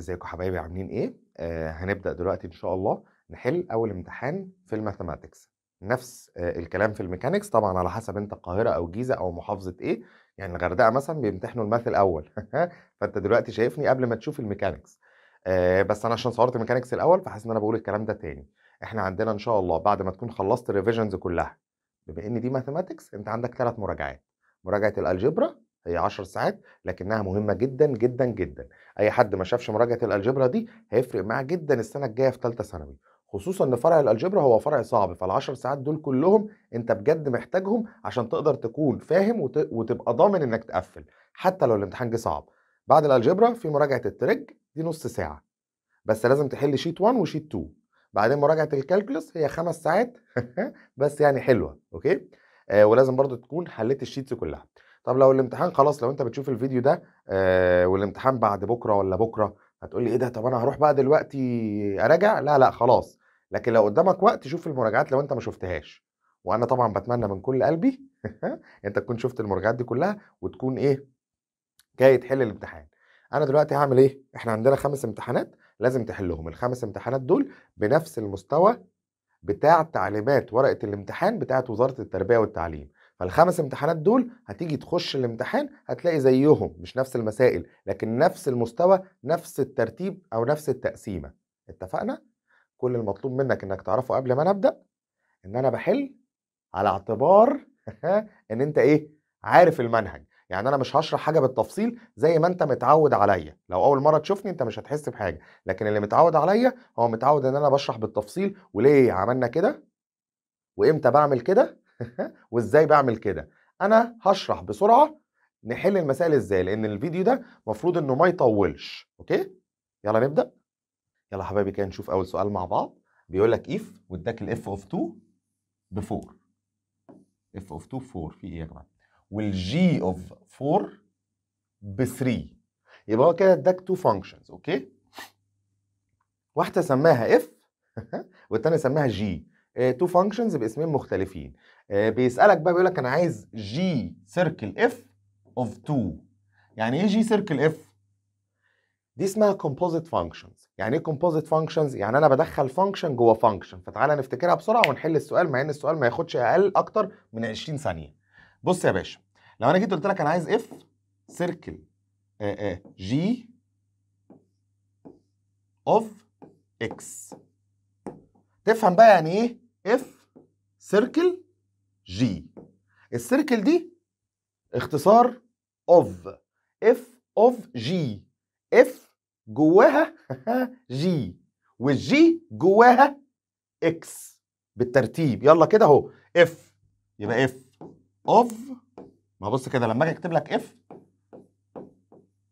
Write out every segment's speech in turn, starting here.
ازيكم حبايبي عاملين ايه آه هنبدا دلوقتي ان شاء الله نحل اول امتحان في الماثماتكس نفس آه الكلام في الميكانكس طبعا على حسب انت القاهره او جيزه او محافظه ايه يعني الغردقه مثلا بيمتحنوا الماث الاول فانت دلوقتي شايفني قبل ما تشوف الميكانكس. آه بس انا عشان صورت الميكانكس الاول فحاسس ان انا بقول الكلام ده تاني احنا عندنا ان شاء الله بعد ما تكون خلصت الريفيجنز كلها بما ان دي ماثماتكس انت عندك ثلاث مراجعات مراجعه الالجبرا هي 10 ساعات لكنها مهمه جدا جدا جدا اي حد ما شافش مراجعه الالجبرا دي هيفرق معاه جدا السنه الجايه في ثالثه ثانوي خصوصا ان فرع الالجبرا هو فرع صعب فال10 ساعات دول كلهم انت بجد محتاجهم عشان تقدر تكون فاهم وت... وتبقى ضامن انك تقفل حتى لو الامتحان جه صعب بعد الالجبرا في مراجعه الترج دي نص ساعه بس لازم تحل شيت 1 وشيت 2 بعدين مراجعه الكالكولس هي خمس ساعات بس يعني حلوه اوكي آه ولازم برضو تكون حليت الشيتس كلها طب لو الامتحان خلاص لو انت بتشوف الفيديو ده آه، والامتحان بعد بكره ولا بكره هتقول لي ايه ده طب انا هروح بقى دلوقتي اراجع لا لا خلاص لكن لو قدامك وقت شوف المراجعات لو انت ما شفتهاش وانا طبعا بتمنى من كل قلبي انت تكون شفت المراجعات دي كلها وتكون ايه جاي تحل الامتحان انا دلوقتي هعمل ايه احنا عندنا خمس امتحانات لازم تحلهم الخمس امتحانات دول بنفس المستوى بتاع تعليمات ورقه الامتحان بتاعه وزاره التربيه والتعليم فالخمس امتحانات دول هتيجي تخش الامتحان هتلاقي زيهم مش نفس المسائل لكن نفس المستوى نفس الترتيب او نفس التقسيمه اتفقنا كل المطلوب منك انك تعرفه قبل ما نبدا ان انا بحل على اعتبار ان انت ايه عارف المنهج يعني انا مش هشرح حاجه بالتفصيل زي ما انت متعود عليا لو اول مره تشوفني انت مش هتحس بحاجه لكن اللي متعود عليا هو متعود ان انا بشرح بالتفصيل وليه عملنا كده وامتى بعمل كده وازاي بعمل كده انا هشرح بسرعه نحل المسائل ازاي لان الفيديو ده المفروض انه ما يطولش اوكي يلا نبدا يلا حبايبي كده نشوف اول سؤال مع بعض بيقول لك اف واداك الاف اوف 2 ب 4 اف اوف 2 4 في ايه يا جماعه والجي اوف 4 ب 3 يبقى هو كده اداك تو فانكشنز اوكي واحده سماها اف والثانيه سماها جي تو فانكشنز باسمين مختلفين آه، بيسالك بقى بيقول لك انا عايز جي سيركل اف اوف 2 يعني ايه جي سيركل اف دي اسمها كومبوزيت فانكشنز يعني ايه كومبوزيت فانكشنز يعني انا بدخل فانكشن جوه فانكشن فتعالى نفتكرها بسرعه ونحل السؤال مع ان السؤال ما ياخدش اقل اكتر من 20 ثانيه بص يا باشا لو انا جيت قلت لك انا عايز اف سيركل جي اوف اكس تفهم بقى يعني ايه اف سيركل جي السيركل دي اختصار اوف اف اوف جي اف جواها جي والجي جواها اكس بالترتيب يلا كده اهو اف يبقى اف اوف ما بص كده لما اجي اكتب لك اف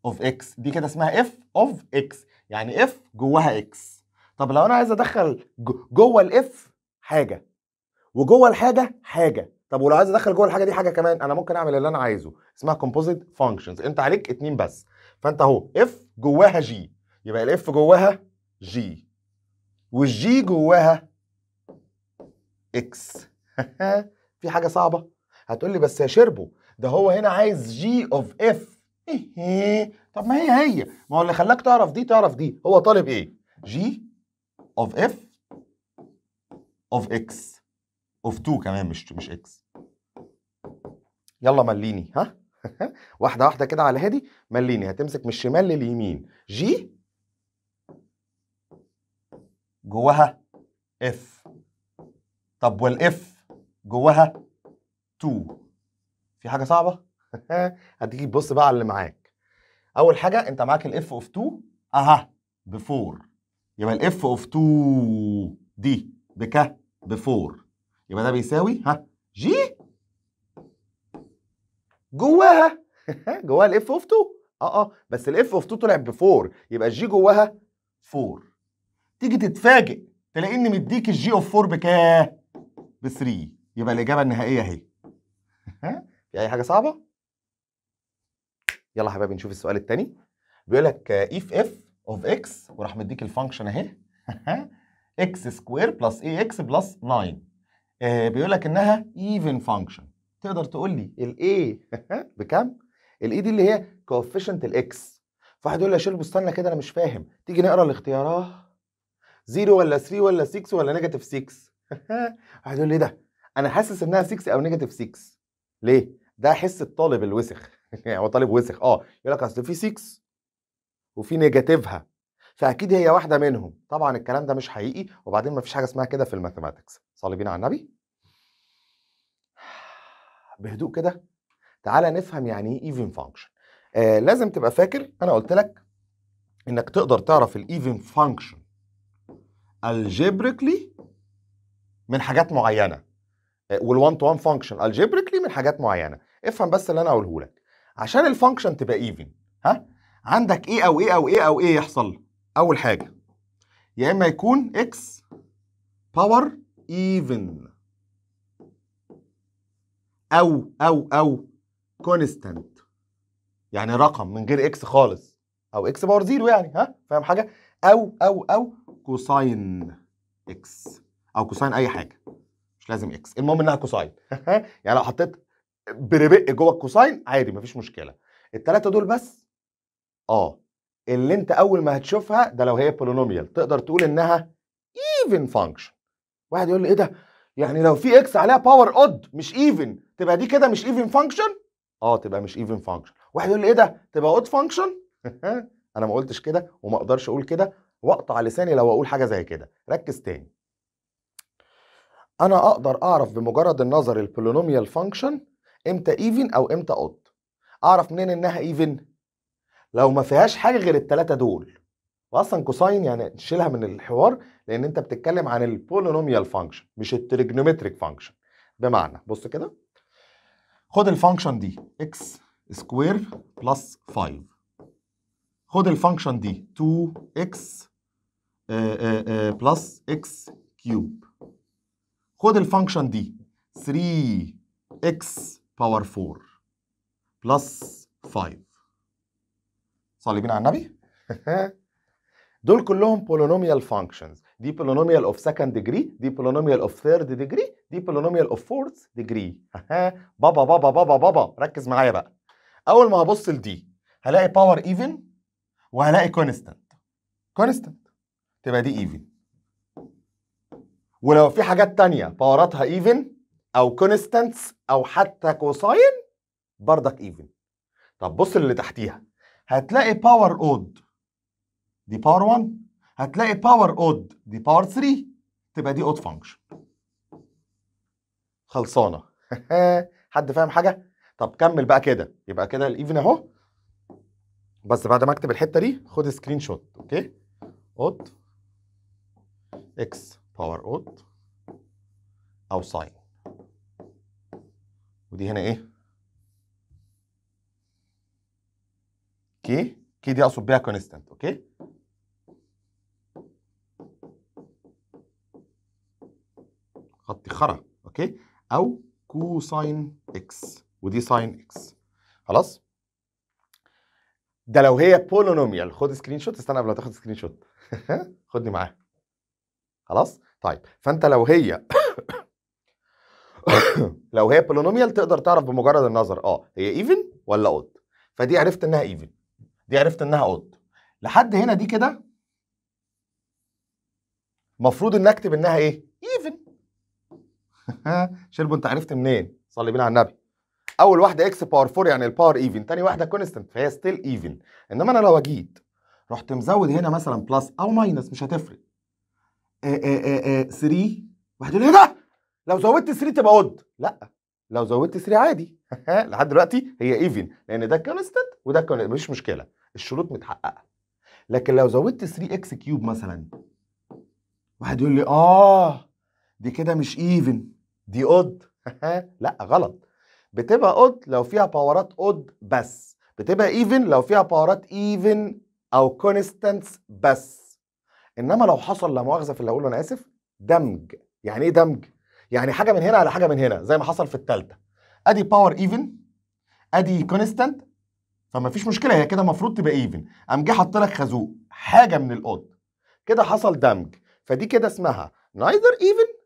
اوف اكس دي كده اسمها اف اوف اكس يعني اف جواها اكس طب لو انا عايز ادخل جوه الاف حاجه وجوه الحاجه حاجه طب ولو عايز ادخل جوه الحاجه دي حاجه كمان انا ممكن اعمل اللي انا عايزه اسمها كومبوزيت فانكشنز انت عليك اتنين بس فانت اهو اف جواها جي يبقى الاف جواها جي والجي جواها اكس في حاجه صعبه هتقول لي بس يا شربو ده هو هنا عايز جي اوف اف ايه طب ما هي هي ما هو اللي خلاك تعرف دي تعرف دي هو طالب ايه جي اوف اف اوف اكس اوف 2 كمان مش مش اكس يلا مليني ها واحده واحده كده على هادي مليني هتمسك من الشمال لليمين جي جواها اف طب والاف جواها 2 في حاجه صعبه هتيجي تبص بقى على اللي معاك اول حاجه انت معاك الاف اوف 2 اها ب 4 يبقى الاف اوف 2 دي بك ب 4 يبقى ده بيساوي ها جي جواها جواها الاف اوف 2 اه اه بس الاف اوف 2 طلع ب 4 يبقى الجي جواها 4 تيجي تتفاجئ تلاقي ان مديك الجي اوف 4 بكام؟ ب 3 يبقى الاجابه النهائيه اهي في اي حاجه صعبه؟ يلا حبايبي نشوف السؤال الثاني بيقول لك اف اف اوف اكس وراح مديك الفانكشن اهي اكس سكوير بلس اي اكس بلس 9 آه، بيقول لك انها ايفن فانكشن تقدر تقول لي الاي بكام؟ الاي e دي اللي هي كوفيشنت الاكس فواحد يقول لي يا شلبو استنى كده انا مش فاهم تيجي نقرا الاختيارات 0 ولا 3 ولا 6 ولا نيجاتيف 6 واحد يقول لي ايه ده؟ انا حاسس انها 6 او نيجاتيف 6 ليه؟ ده حس الطالب الوسخ يعني هو طالب وسخ اه يقول لك اصل في 6 وفي نيجاتيفها فاكيد هي واحده منهم طبعا الكلام ده مش حقيقي وبعدين ما فيش حاجه اسمها كده في الماثيماتكس صلي بينا على النبي بهدوء كده تعالى نفهم يعني ايه ايفن آه، فانكشن لازم تبقى فاكر انا قلت لك انك تقدر تعرف الايفن فانكشن الجبريكلي من حاجات معينه وال1 تو 1 فانكشن الجبريكلي من حاجات معينه افهم بس اللي انا هقوله لك عشان الفانكشن تبقى ايفن ها عندك ايه او ايه او ايه او ايه يحصل اول حاجه يا اما يكون اكس باور ايفن او او او كونستانت يعني رقم من غير اكس خالص او اكس باور زيرو يعني ها فاهم حاجه او او او كوساين اكس او كوساين اي حاجه مش لازم اكس المهم انها كوساين يعني لو حطيت بربق جوه الكوساين عادي مفيش مشكله الثلاثه دول بس اه اللي انت اول ما هتشوفها ده لو هي بولينوميال تقدر تقول انها ايفن فانكشن واحد يقول لي ايه ده يعني لو في اكس عليها باور اود مش ايفن تبقى دي كده مش ايفن فانكشن اه تبقى مش ايفن فانكشن واحد يقول لي ايه ده تبقى اود فانكشن انا ما قلتش كده وما اقدرش اقول كده واقطع لساني لو اقول حاجه زي كده ركز تاني انا اقدر اعرف بمجرد النظر البولينوميال فانكشن امتى ايفن او امتى اود اعرف منين انها ايفن لو ما فيهاش حاجه غير التلاتة دول واصلا كوساين يعني تشيلها من الحوار لان انت بتتكلم عن البولينوميال فانكشن مش التريجنومتريك فانكشن بمعنى بص كده خد الفانكشن دي x سكوير بلس 5 خد الفانكشن دي 2x بلس x كيوب آه، آه، آه، خد الفانكشن دي 3x باور 4 بلس 5 صليبين على النبي دول كلهم polynomial فانكشنز دي polynomial اوف سكند ديجري دي polynomial اوف third ديجري دي polynomial اوف فورث ديجري بابا بابا بابا بابا ركز معايا بقى اول ما هبص لدي هلاقي باور ايفن وهلاقي constant constant تبقى دي ايفن ولو في حاجات تانية باوراتها ايفن او constants او حتى كوساين بردك ايفن طب بص اللي تحتيها هتلاقي باور اود دي باور 1 هتلاقي باور اود دي باور 3 تبقى دي اود فانكشن خلصانه حد فاهم حاجه طب كمل بقى كده يبقى كده الايفن اهو بس بعد ما اكتب الحته دي خد سكرين شوت اوكي اود اكس باور اود او ساين ودي هنا ايه كي كي دي اقصد بيها كونستانت اوكي خطي خرا اوكي او كوساين اكس ودي ساين اكس خلاص ده لو هي بولونوميال خد سكرين شوت استنى قبل ما تاخد سكرين شوت خدني معاها خلاص طيب فانت لو هي لو هي بولونوميال تقدر تعرف بمجرد النظر اه هي ايفن ولا اود فدي عرفت انها ايفن دي عرفت انها اود لحد هنا دي كده المفروض ان اكتب انها ايه ايفن شربوا انت عرفت منين صلي بينا على النبي اول واحده اكس باور 4 يعني الباور ايفن تاني واحده كونستنت فهي ستيل ايفن انما انا لو اجيت رحت مزود هنا مثلا بلس او ماينس مش هتفرق 3 آه، آه، آه، واحد يقول ايه ده لو زودت 3 تبقى اود لا لو زودت 3 عادي لحد دلوقتي هي ايفن لان ده كونستنت وده كونستنت مفيش مشكله الشروط متحققه لكن لو زودت 3 اكس كيوب مثلا واحد يقول لي اه دي كده مش ايفن دي اود لا غلط بتبقى اود لو فيها باورات اود بس بتبقى ايفن لو فيها باورات ايفن او كونستانتس بس انما لو حصل لا مؤاخذه في اللي اقوله انا اسف دمج يعني ايه دمج يعني حاجه من هنا على حاجه من هنا زي ما حصل في الثالثه ادي باور ايفن ادي كونستانت فما فيش مشكله هي كده المفروض تبقى ايفن قام جه حط لك خازوق حاجه من الاود كده حصل دمج فدي كده اسمها نايذر ايفن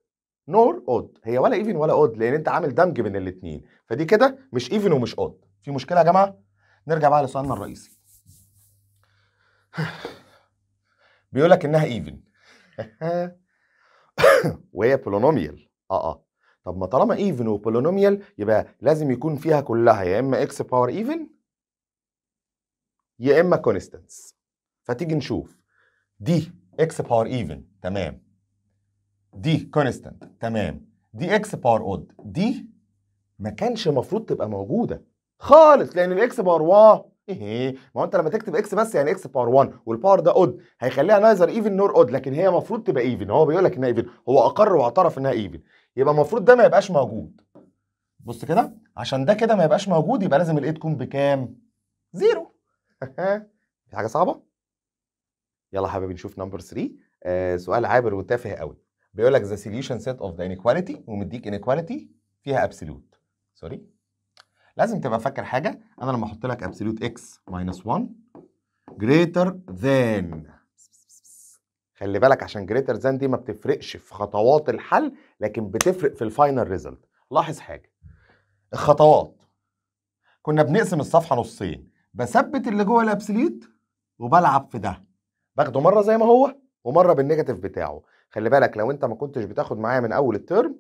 نور اود هي ولا ايفن ولا اود لان انت عامل دمج بين الاثنين فدي كده مش ايفن ومش اود في مشكله يا جماعه نرجع بقى لسؤالنا الرئيسي بيقول لك انها ايفن وهي بولونوميال اه اه طب ما طالما ايفن وبولونوميال يبقى لازم يكون فيها كلها يا اما اكس باور ايفن يا اما كونستانس فتيجي نشوف دي اكس باور ايفن تمام دي كونستانت تمام دي اكس باور اود دي ما كانش المفروض تبقى موجوده خالص لان الاكس باور وا ايه ما هو انت لما تكتب اكس بس يعني اكس باور 1 والباور ده اود هيخليها نايزر ايفن نور اود لكن هي المفروض تبقى ايفن هو بيقول لك انها ايفن هو اقر واعترف انها ايفن يبقى المفروض ده ما يبقاش موجود بص كده عشان ده كده ما يبقاش موجود يبقى لازم الاي تكون بكام؟ زيرو في حاجه صعبه يلا حبيبي نشوف نمبر 3 آه سؤال عابر وتافه قوي بيقول لك ذا سوليوشن سيت اوف ذا انيكواليتي ومديك انيكواليتي فيها ابسولوت سوري لازم تبقى فاكر حاجه انا لما احط لك ابسولوت اكس ماينس 1 جريتر ذان خلي بالك عشان جريتر ذان دي ما بتفرقش في خطوات الحل لكن بتفرق في الفاينل ريزلت لاحظ حاجه الخطوات كنا بنقسم الصفحه نصين بثبت اللي جوه الابسليت وبلعب في ده باخده مره زي ما هو ومره بالنيجاتيف بتاعه خلي بالك لو انت ما كنتش بتاخد معايا من اول الترم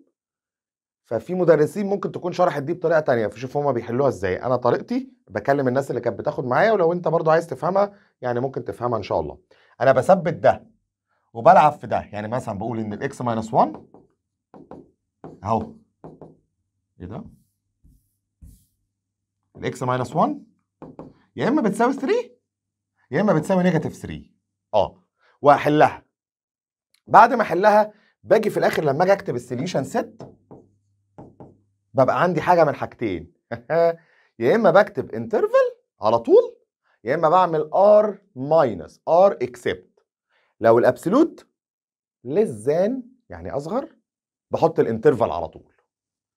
ففي مدرسين ممكن تكون شرحت دي بطريقه تانية فشوف هما بيحلوها ازاي انا طريقتي بكلم الناس اللي كانت بتاخد معايا ولو انت برضو عايز تفهمها يعني ممكن تفهمها ان شاء الله انا بثبت ده وبلعب في ده يعني مثلا بقول ان الاكس ماينس 1 اهو ايه ده الاكس ماينس 1 يا اما بتساوي 3 يا اما بتساوي نيجاتيف 3 اه واحلها بعد ما احلها باجي في الاخر لما اجي اكتب السوليوشن سيت ببقى عندي حاجه من حاجتين يا اما بكتب انترفل على طول يا اما بعمل ار ماينس ار اكسبت لو الابسولوت للزان يعني اصغر بحط الانترفل على طول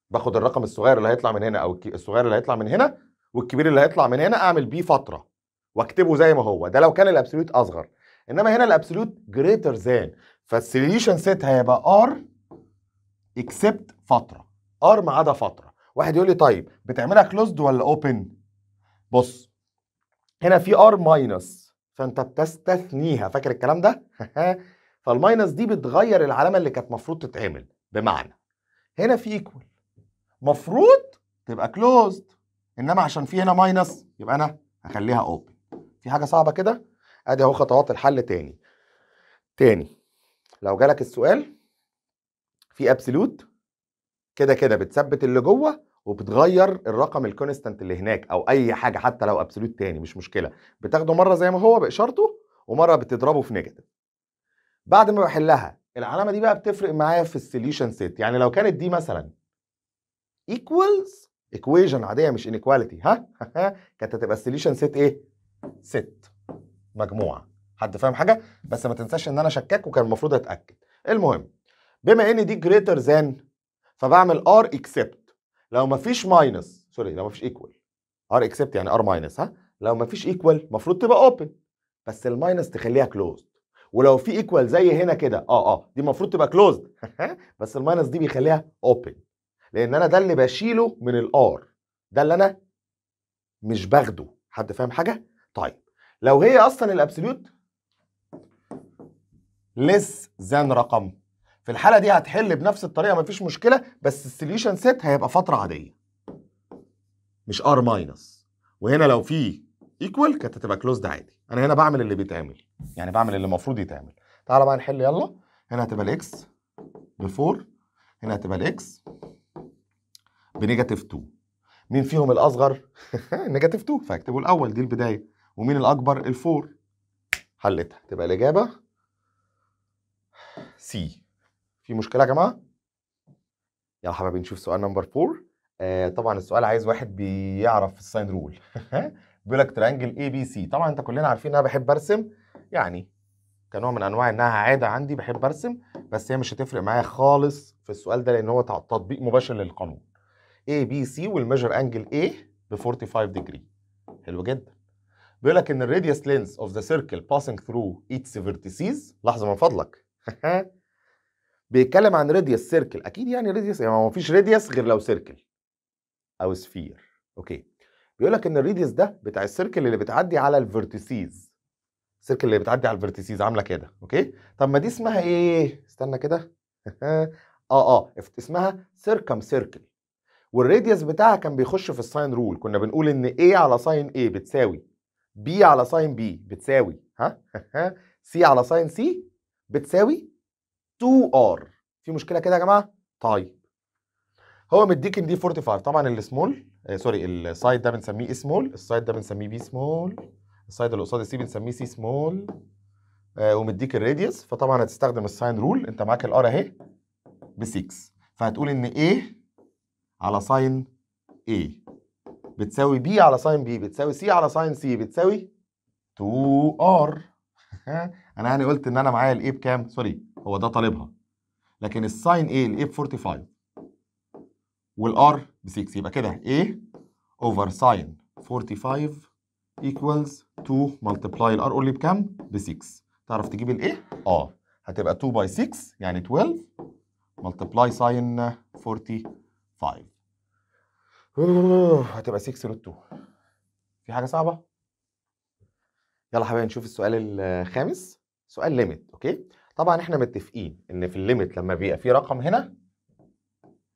باخد الرقم الصغير اللي هيطلع من هنا او الصغير اللي هيطلع من هنا والكبير اللي هيطلع من هنا اعمل بيه فتره واكتبه زي ما هو ده لو كان الابسوليوت اصغر انما هنا الابسوليوت جريتر ذان فالسوليوشن سيت هيبقى ار اكسبت فتره ار ما عدا فتره واحد يقول لي طيب بتعملها كلوزد ولا اوبن بص هنا في ار ماينس فانت بتستثنيها فاكر الكلام ده فالماينس دي بتغير العلامه اللي كانت المفروض تتعمل بمعنى هنا في ايكوال مفروض تبقى كلوزد انما عشان في هنا ماينس يبقى انا هخليها اوبن في حاجه صعبه كده ادي اهو خطوات الحل تاني تاني لو جالك السؤال في ابسولوت كده كده بتثبت اللي جوه وبتغير الرقم الكونستنت اللي هناك او اي حاجه حتى لو ابسولوت تاني مش مشكله بتاخده مره زي ما هو باشارته ومره بتضربه في نيجاتيف بعد ما بحلها العلامه دي بقى بتفرق معايا في السوليوشن سيت يعني لو كانت دي مثلا ايكوالز ايكويجن عاديه مش انيكواليتي ها كانت هتبقى السوليوشن سيت ايه ست مجموعه حد فاهم حاجه بس ما تنساش ان انا شكاك وكان المفروض اتاكد المهم بما ان دي جريتر ذان فبعمل ار اكسبت لو مفيش ماينس سوري لو مفيش ايكوال ار اكسبت يعني ار ماينس ها لو مفيش ايكوال المفروض تبقى اوبن بس الماينس تخليها كلوزد ولو في ايكوال زي هنا كده اه اه دي المفروض تبقى كلوزد بس الماينس دي بيخليها اوبن لان انا ده اللي بشيله من الار ده اللي انا مش باخده حد فاهم حاجه طيب لو هي اصلا الابسوليوت ليس ذان رقم في الحاله دي هتحل بنفس الطريقه مفيش مشكله بس السوليوشن سيت هيبقى فتره عاديه مش ار ماينس وهنا لو في ايكوال كانت هتبقى كلوزد عادي انا هنا بعمل اللي بيتعمل يعني بعمل اللي المفروض يتعمل تعالى بقى نحل يلا هنا هتبقى الاكس بفور هنا هتبقى الاكس بنيجاتيف 2 مين فيهم الاصغر نيجاتيف 2 فاكتبوا الاول دي البدايه ومين الاكبر الفور حلتها تبقى الاجابه سي في مشكله يا جماعه يلا حبايبي نشوف سؤال نمبر 4 آه طبعا السؤال عايز واحد بيعرف الساين رول بيقول لك ترانجل اي بي سي طبعا انت كلنا عارفين ان انا بحب ارسم يعني كنوع من انواع انها عاده عندي بحب ارسم بس هي مش هتفرق معايا خالص في السؤال ده لان هو تطبيق مباشر للقانون اي بي سي والميجر انجل اي ب 45 ديجري حلو جدا بيقول لك ان الراديوس لينز اوف ذا سيركل باسنج ثرو ايتس فيرتيسيز لحظه من فضلك بيتكلم عن راديوس سيركل اكيد يعني راديوس يعني ما فيش راديوس غير لو سيركل او سفير اوكي بيقول لك ان الراديوس ده بتاع السيركل اللي بتعدي على الفيرتيسيز السيركل اللي بتعدي على الفيرتيسيز عامله كده اوكي طب ما دي اسمها ايه استنى كده اه اه اسمها سيركم سيركل والراديوس بتاعها كان بيخش في الساين رول كنا بنقول ان A على ساين A بتساوي B على ساين B بتساوي ها C على ساين C بتساوي 2R في مشكله كده يا جماعه طيب هو مديك ان دي 45 طبعا السمول آه سوري السايد ده بنسميه سمول السايد ده بنسميه بي سمول السايد اللي قصاد السي بنسميه سي سمول آه ومديك الراديوس فطبعا هتستخدم الساين رول انت معاك الار اهي ب 6 فهتقول ان ايه على ساين A بتساوي B على ساين B بتساوي C على ساين C بتساوي 2R أنا يعني قلت إن أنا معايا الـ A بكام؟ سوري هو ده طالبها لكن الساين A الـ A ب 45 والـ R ب 6 يبقى كده A over ساين 45 equals 2 multiply R قول لي بكام؟ ب 6 تعرف تجيب الـ A؟ آه هتبقى 2 by 6 يعني 12 multiply ساين 45 هتبقى 6 روت 2 في حاجه صعبه يلا حبايبي نشوف السؤال الخامس سؤال ليميت اوكي طبعا احنا متفقين ان في الليميت لما بيبقى في رقم هنا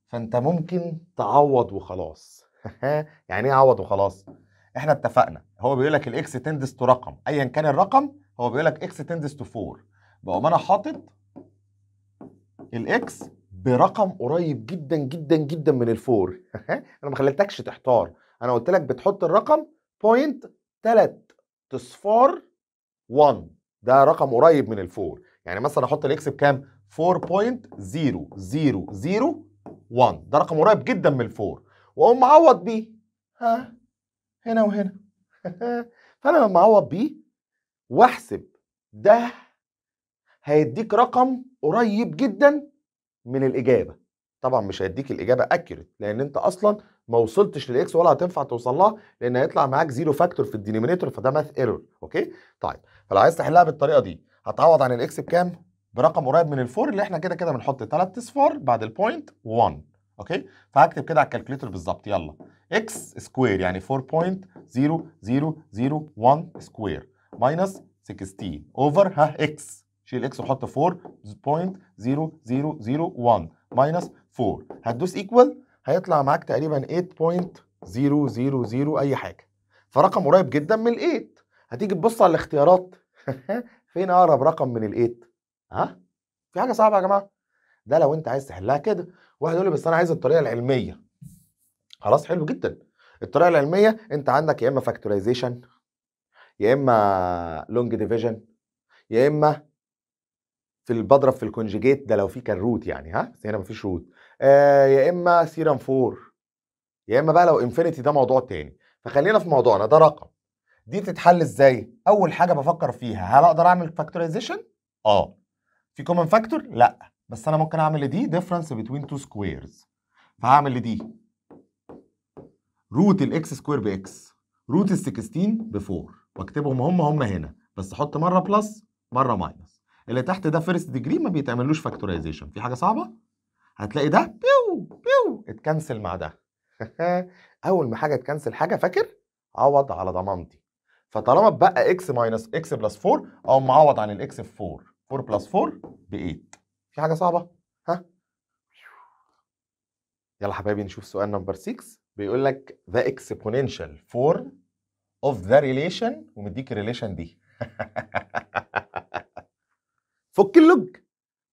فانت ممكن تعوض وخلاص يعني ايه عوض وخلاص احنا اتفقنا هو بيقول لك الاكس تندس تو رقم ايا كان الرقم هو بيقول لك اكس تندس تو 4 بقوم انا حاطط الاكس برقم قريب جدا جدا جدا من الفور انا ما خليتكش تحتار انا قلت لك بتحط الرقم بوينت 3 تصفار 1 ده رقم قريب من الفور يعني مثلا احط الاكس بكام 4.0001 ده رقم قريب جدا من الفور واقوم معوض بيه ها هنا وهنا فانا لما اعوض بيه واحسب ده هيديك رقم قريب جدا من الاجابه طبعا مش هيديك الاجابه اكيوريت لان انت اصلا ما وصلتش للاكس ولا هتنفع توصل لها لان هيطلع معاك زيرو فاكتور في الدينومينيتور فده ماث ايرور اوكي طيب فلو عايز تحلها بالطريقه دي هتعوض عن الاكس بكام برقم قريب من الفور اللي احنا كده كده بنحط 3 اصفار بعد البوينت 1 اوكي فهكتب كده على الكالكوليتر بالظبط يلا اكس سكوير يعني 4.0001 سكوير ماينس 16 اوفر ها اكس شيل اكس وحط 4.0001 ماينس 4 هتدوس ايكوال هيطلع معاك تقريبا 8.000 اي حاجه فرقم قريب جدا من ال8 هتيجي تبص على الاختيارات فين اقرب رقم من ال8 ها في حاجه صعبه يا جماعه ده لو انت عايز تحلها كده واحد يقول لي بس انا عايز الطريقه العلميه خلاص حلو جدا الطريقه العلميه انت عندك يا اما فاكتورايزيشن يا اما لونج ديفيجن يا اما في البضرب في الكونجيجيت ده لو في كان روت يعني ها بس هنا مفيش روت آه يا اما سيرم 4 يا اما بقى لو انفينيتي ده موضوع تاني فخلينا في موضوعنا ده رقم دي تتحل ازاي اول حاجه بفكر فيها هل اقدر اعمل فاكتورايزيشن اه في كومن فاكتور لا بس انا ممكن اعمل لدي ديفرنس بتوين تو سكويرز فهعمل لدي روت الاكس سكوير باكس روت ال 16 ب 4 واكتبهم هم هم هنا بس احط مره بلس مره ماينس اللي تحت ده فيرست ديجري ما بيتعملوش فاكتورايزيشن في حاجه صعبه هتلاقي ده بيو بيو اتكنسل مع ده اول ما حاجه تكنسل حاجه فاكر عوض على ضمانتي فطالما اتبقى اكس ماينس اكس بلس 4 او معوض عن الاكس في 4 4 بلس 4 ب 8 في حاجه صعبه ها يلا حبايبي نشوف سؤال نمبر 6 بيقول لك the exponential form of the relation ومديك الريليشن دي فك اللوج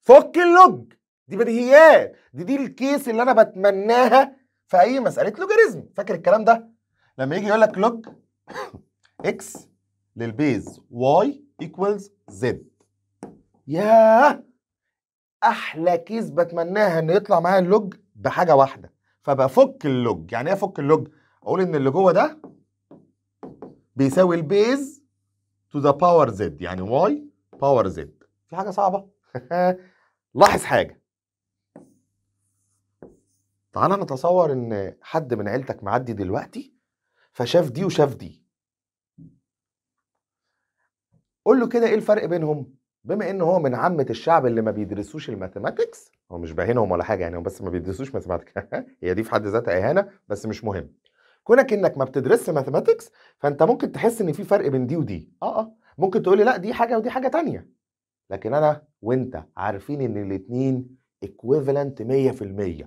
فك اللوج دي بديهيات دي دي الكيس اللي انا بتمناها في اي مساله لوجاريزم فاكر الكلام ده لما يجي يقول لك لوج اكس للبيز واي ايكوالز زد يا احلى كيس بتمناها ان يطلع معايا اللوج بحاجه واحده فبفك اللوج يعني ايه افك اللوج اقول ان اللي جوه ده بيساوي البيز تو ذا باور زد يعني واي باور زد في حاجه صعبه لاحظ حاجه تعالى نتصور ان حد من عيلتك معدي دلوقتي فشاف دي وشاف دي قول له كده ايه الفرق بينهم بما ان هو من عامه الشعب اللي ما بيدرسوش الماثيماتكس هو مش باهينهم ولا حاجه يعني هم بس ما بيدرسوش ماثيماتكس هي دي في حد ذاتها اهانه بس مش مهم كونك انك ما بتدرسش ماثيماتكس فانت ممكن تحس ان في فرق بين دي ودي اه اه ممكن تقولي لا دي حاجه ودي حاجه تانية لكن انا وانت عارفين ان الاتنين ايكويفالنت 100%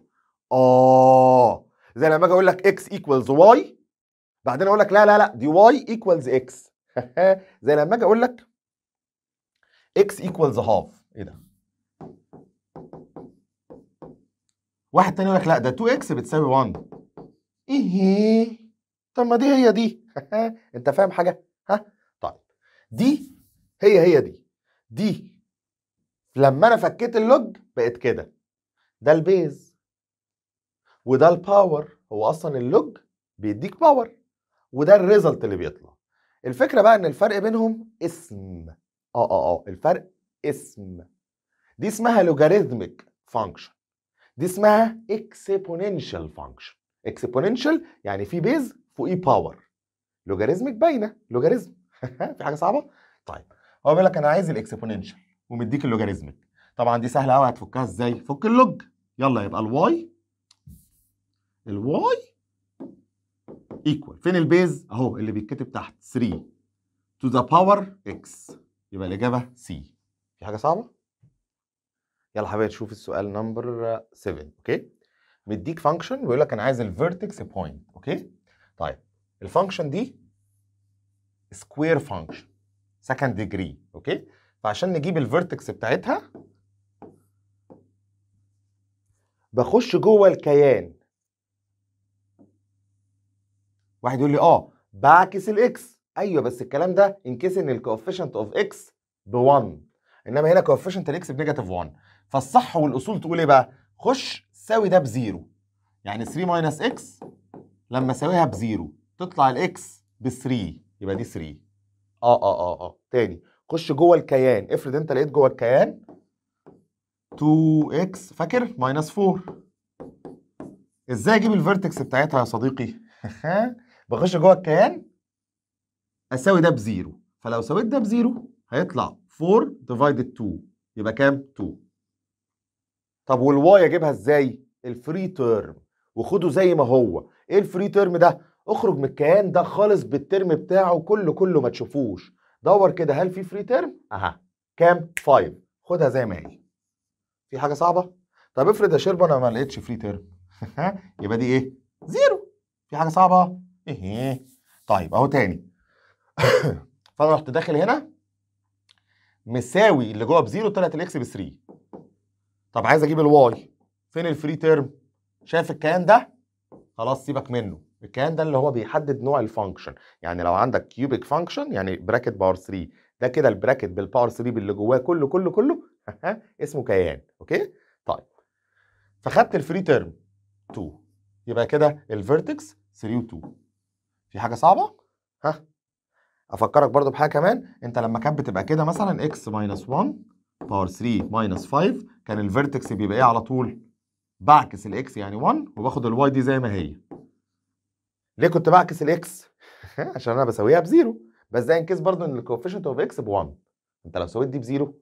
اه زي لما اجي اقول لك اكس ايكوالز واي بعدين اقول لك لا لا لا دي واي ايكوالز اكس زي لما اجي اقول لك اكس ايكوالز هاف ايه ده واحد تاني يقول لك لا ده 2 اكس بتساوي 1 ايه طب ما دي هي دي انت فاهم حاجه ها طيب دي هي هي دي دي لما انا فكيت اللوج بقت كده ده البيز وده الباور هو اصلا اللوج بيديك باور وده الريزلت اللي بيطلع الفكره بقى ان الفرق بينهم اسم اه اه اه الفرق اسم دي اسمها لوغاريتميك فانكشن دي اسمها اكسبوننشال فانكشن اكسبوننشال يعني في بيز فوقيه باور لوجاريزمك باينه لوجاريزم في حاجه صعبه طيب هو بيقول لك انا عايز الاكسبوننشال ومديك اللوجاريزمك طبعا دي سهله قوي هتفكها ازاي فك اللوج يلا يبقى الواي الواي ايكوال فين البيز اهو اللي بيتكتب تحت 3 تو ذا باور اكس يبقى الاجابه سي في حاجه صعبه يلا حبايبي شوف السؤال نمبر 7 اوكي مديك فانكشن ويقول لك انا عايز الفيرتكس بوينت اوكي طيب الفانكشن دي سكوير فانكشن second degree اوكي فعشان نجيب الفيرتكس بتاعتها بخش جوه الكيان واحد يقول لي اه بعكس الاكس ايوه بس الكلام ده ان كيس ان الكوفيشنت اوف اكس ب 1 انما هنا كوفيشنت الاكس بنيجاتيف 1 فالصح والاصول تقول ايه بقى خش ساوي ده بزيرو يعني 3 ماينس اكس لما اساويها بزيرو تطلع الاكس ب 3 يبقى دي 3 اه اه اه اه تاني خش جوه الكيان افرض انت لقيت جوه الكيان 2x فاكر ماينس 4 ازاي اجيب الفيرتكس بتاعتها يا صديقي بخش جوه الكيان اساوي ده بزيرو فلو سويت ده بزيرو هيطلع 4 ديفايدد 2 يبقى كام 2 طب والواي اجيبها ازاي الفري تيرم وخده زي ما هو ايه الفري تيرم ده اخرج من الكيان ده خالص بالترم بتاعه كله كله ما تشوفوش دور كده هل في فري ترم اها كام 5 خدها زي ما هي في حاجه صعبه طب افرض يا شرب انا ما لقيتش فري ترم يبقى دي ايه زيرو في حاجه صعبه ايه طيب اهو تاني فانا رحت داخل هنا مساوي اللي جوه بزيرو طلعت الاكس ب 3 طب عايز اجيب الواي فين الفري ترم شايف الكيان ده خلاص سيبك منه الكيان ده اللي هو بيحدد نوع الفانكشن يعني لو عندك كيوبيك فانكشن يعني براكت باور 3 ده كده البراكت بالباور 3 باللي جواه كله كله كله اسمه كيان اوكي طيب فخدت الفري تيرم 2 يبقى كده الفيرتكس 3 و 2 في حاجه صعبه ها افكرك برضو بحاجه كمان انت لما كانت بتبقى كده مثلا x 1 باور 3 ماينس 5 كان الفيرتكس بيبقى ايه على طول بعكس الاكس يعني 1 وباخد الواي دي زي ما هي ليه كنت بعكس الاكس عشان انا بسويها بزيرو بس ده انكيس برضو ان الكوفيشنت اوف اكس ب 1 انت لو سويت دي بزيرو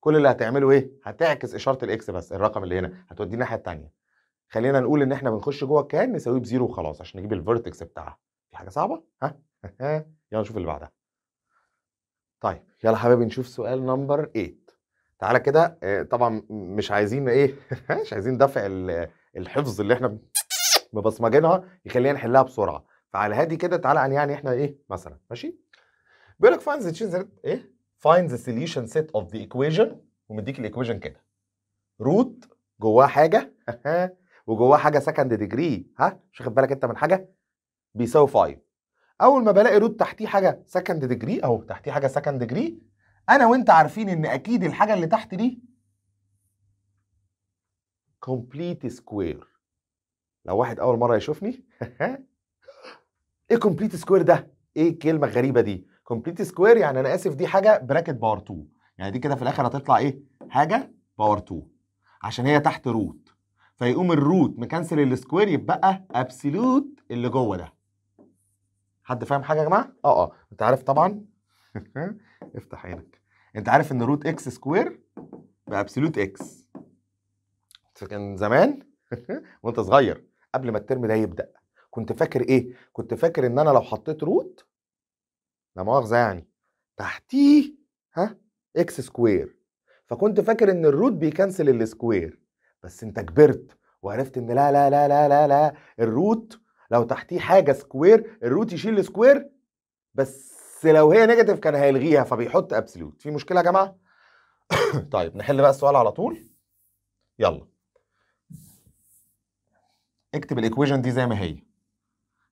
كل اللي هتعمله ايه هتعكس اشاره الاكس بس الرقم اللي هنا هتوديه الناحيه الثانيه خلينا نقول ان احنا بنخش جوه الكيان نسويه بزيرو وخلاص عشان نجيب الفيرتكس بتاعها في حاجه صعبه ها يلا نشوف اللي بعدها طيب يلا حبايبي نشوف سؤال نمبر 8 تعالى كده آه، طبعا مش عايزين ايه مش عايزين دفع الحفظ اللي احنا مبصمجينها يخلينا نحلها بسرعه فعلى هادي كده تعالى عن يعني احنا ايه مثلا ماشي بيقول لك فايند ذا ايه فايند ذا سوليوشن سيت اوف ذا ايكويشن ومديك الايكويشن كده روت جواه حاجه وجواه حاجه سكند ديجري ها مش واخد بالك انت من حاجه بيساوي 5 اول ما بلاقي روت تحتيه حاجه سكند ديجري اهو تحتيه حاجه سكند ديجري انا وانت عارفين ان اكيد الحاجه اللي تحت دي كومبليت سكوير لو واحد اول مره يشوفني ايه كومبليت سكوير ده ايه الكلمه الغريبه دي كومبليت سكوير يعني انا اسف دي حاجه براكت باور 2 يعني دي كده في الاخر هتطلع ايه حاجه باور 2 عشان هي تحت روت فيقوم الروت مكنسل السكوير يبقى ابسولوت اللي جوه ده حد فاهم حاجه يا جماعه اه اه انت عارف طبعا افتح عينك انت عارف ان روت اكس سكوير بابسولوت اكس كان زمان وانت صغير قبل ما الترم ده يبدا كنت فاكر ايه كنت فاكر ان انا لو حطيت روت لا مؤاخذه يعني تحتيه ها اكس سكوير فكنت فاكر ان الروت بيكنسل السكوير بس انت كبرت وعرفت ان لا لا لا لا لا لا الروت لو تحتيه حاجه سكوير الروت يشيل السكوير بس لو هي نيجاتيف كان هيلغيها فبيحط ابسلوت في مشكله يا جماعه طيب نحل بقى السؤال على طول يلا اكتب الايكويجن دي زي ما هي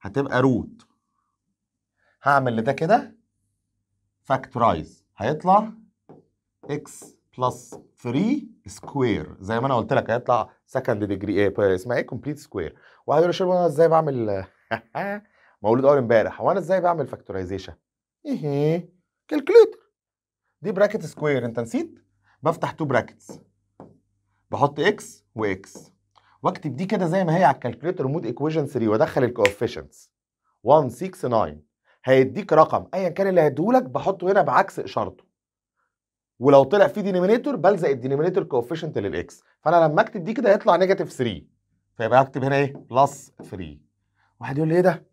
هتبقى روت هعمل لده كده فاكتورايز هيطلع اكس بلس 3 سكوير زي ما انا قلت لك هيطلع سكند ديجري إيه، اسمها ايه كومبليت سكوير وهيقول لي انا ازاي بعمل مولود اول امبارح هو انا ازاي بعمل فاكتورايزيشن ايه كالكوليتر دي براكت سكوير انت نسيت بفتح تو براكتس بحط اكس واكس واكتب دي كده زي ما هي على الكالكوليتر مود ايكويشن 3 وادخل الكوفيشنتس 169 هيديك رقم ايا كان اللي هيديهولك بحطه هنا بعكس اشارته ولو طلع فيه دينومينيتور بلزق الدينومينيتور كوفيشنت للاكس فانا لما اكتب دي كده هيطلع نيجاتيف 3 فيبقى اكتب هنا ايه بلس 3 واحد يقول لي ايه ده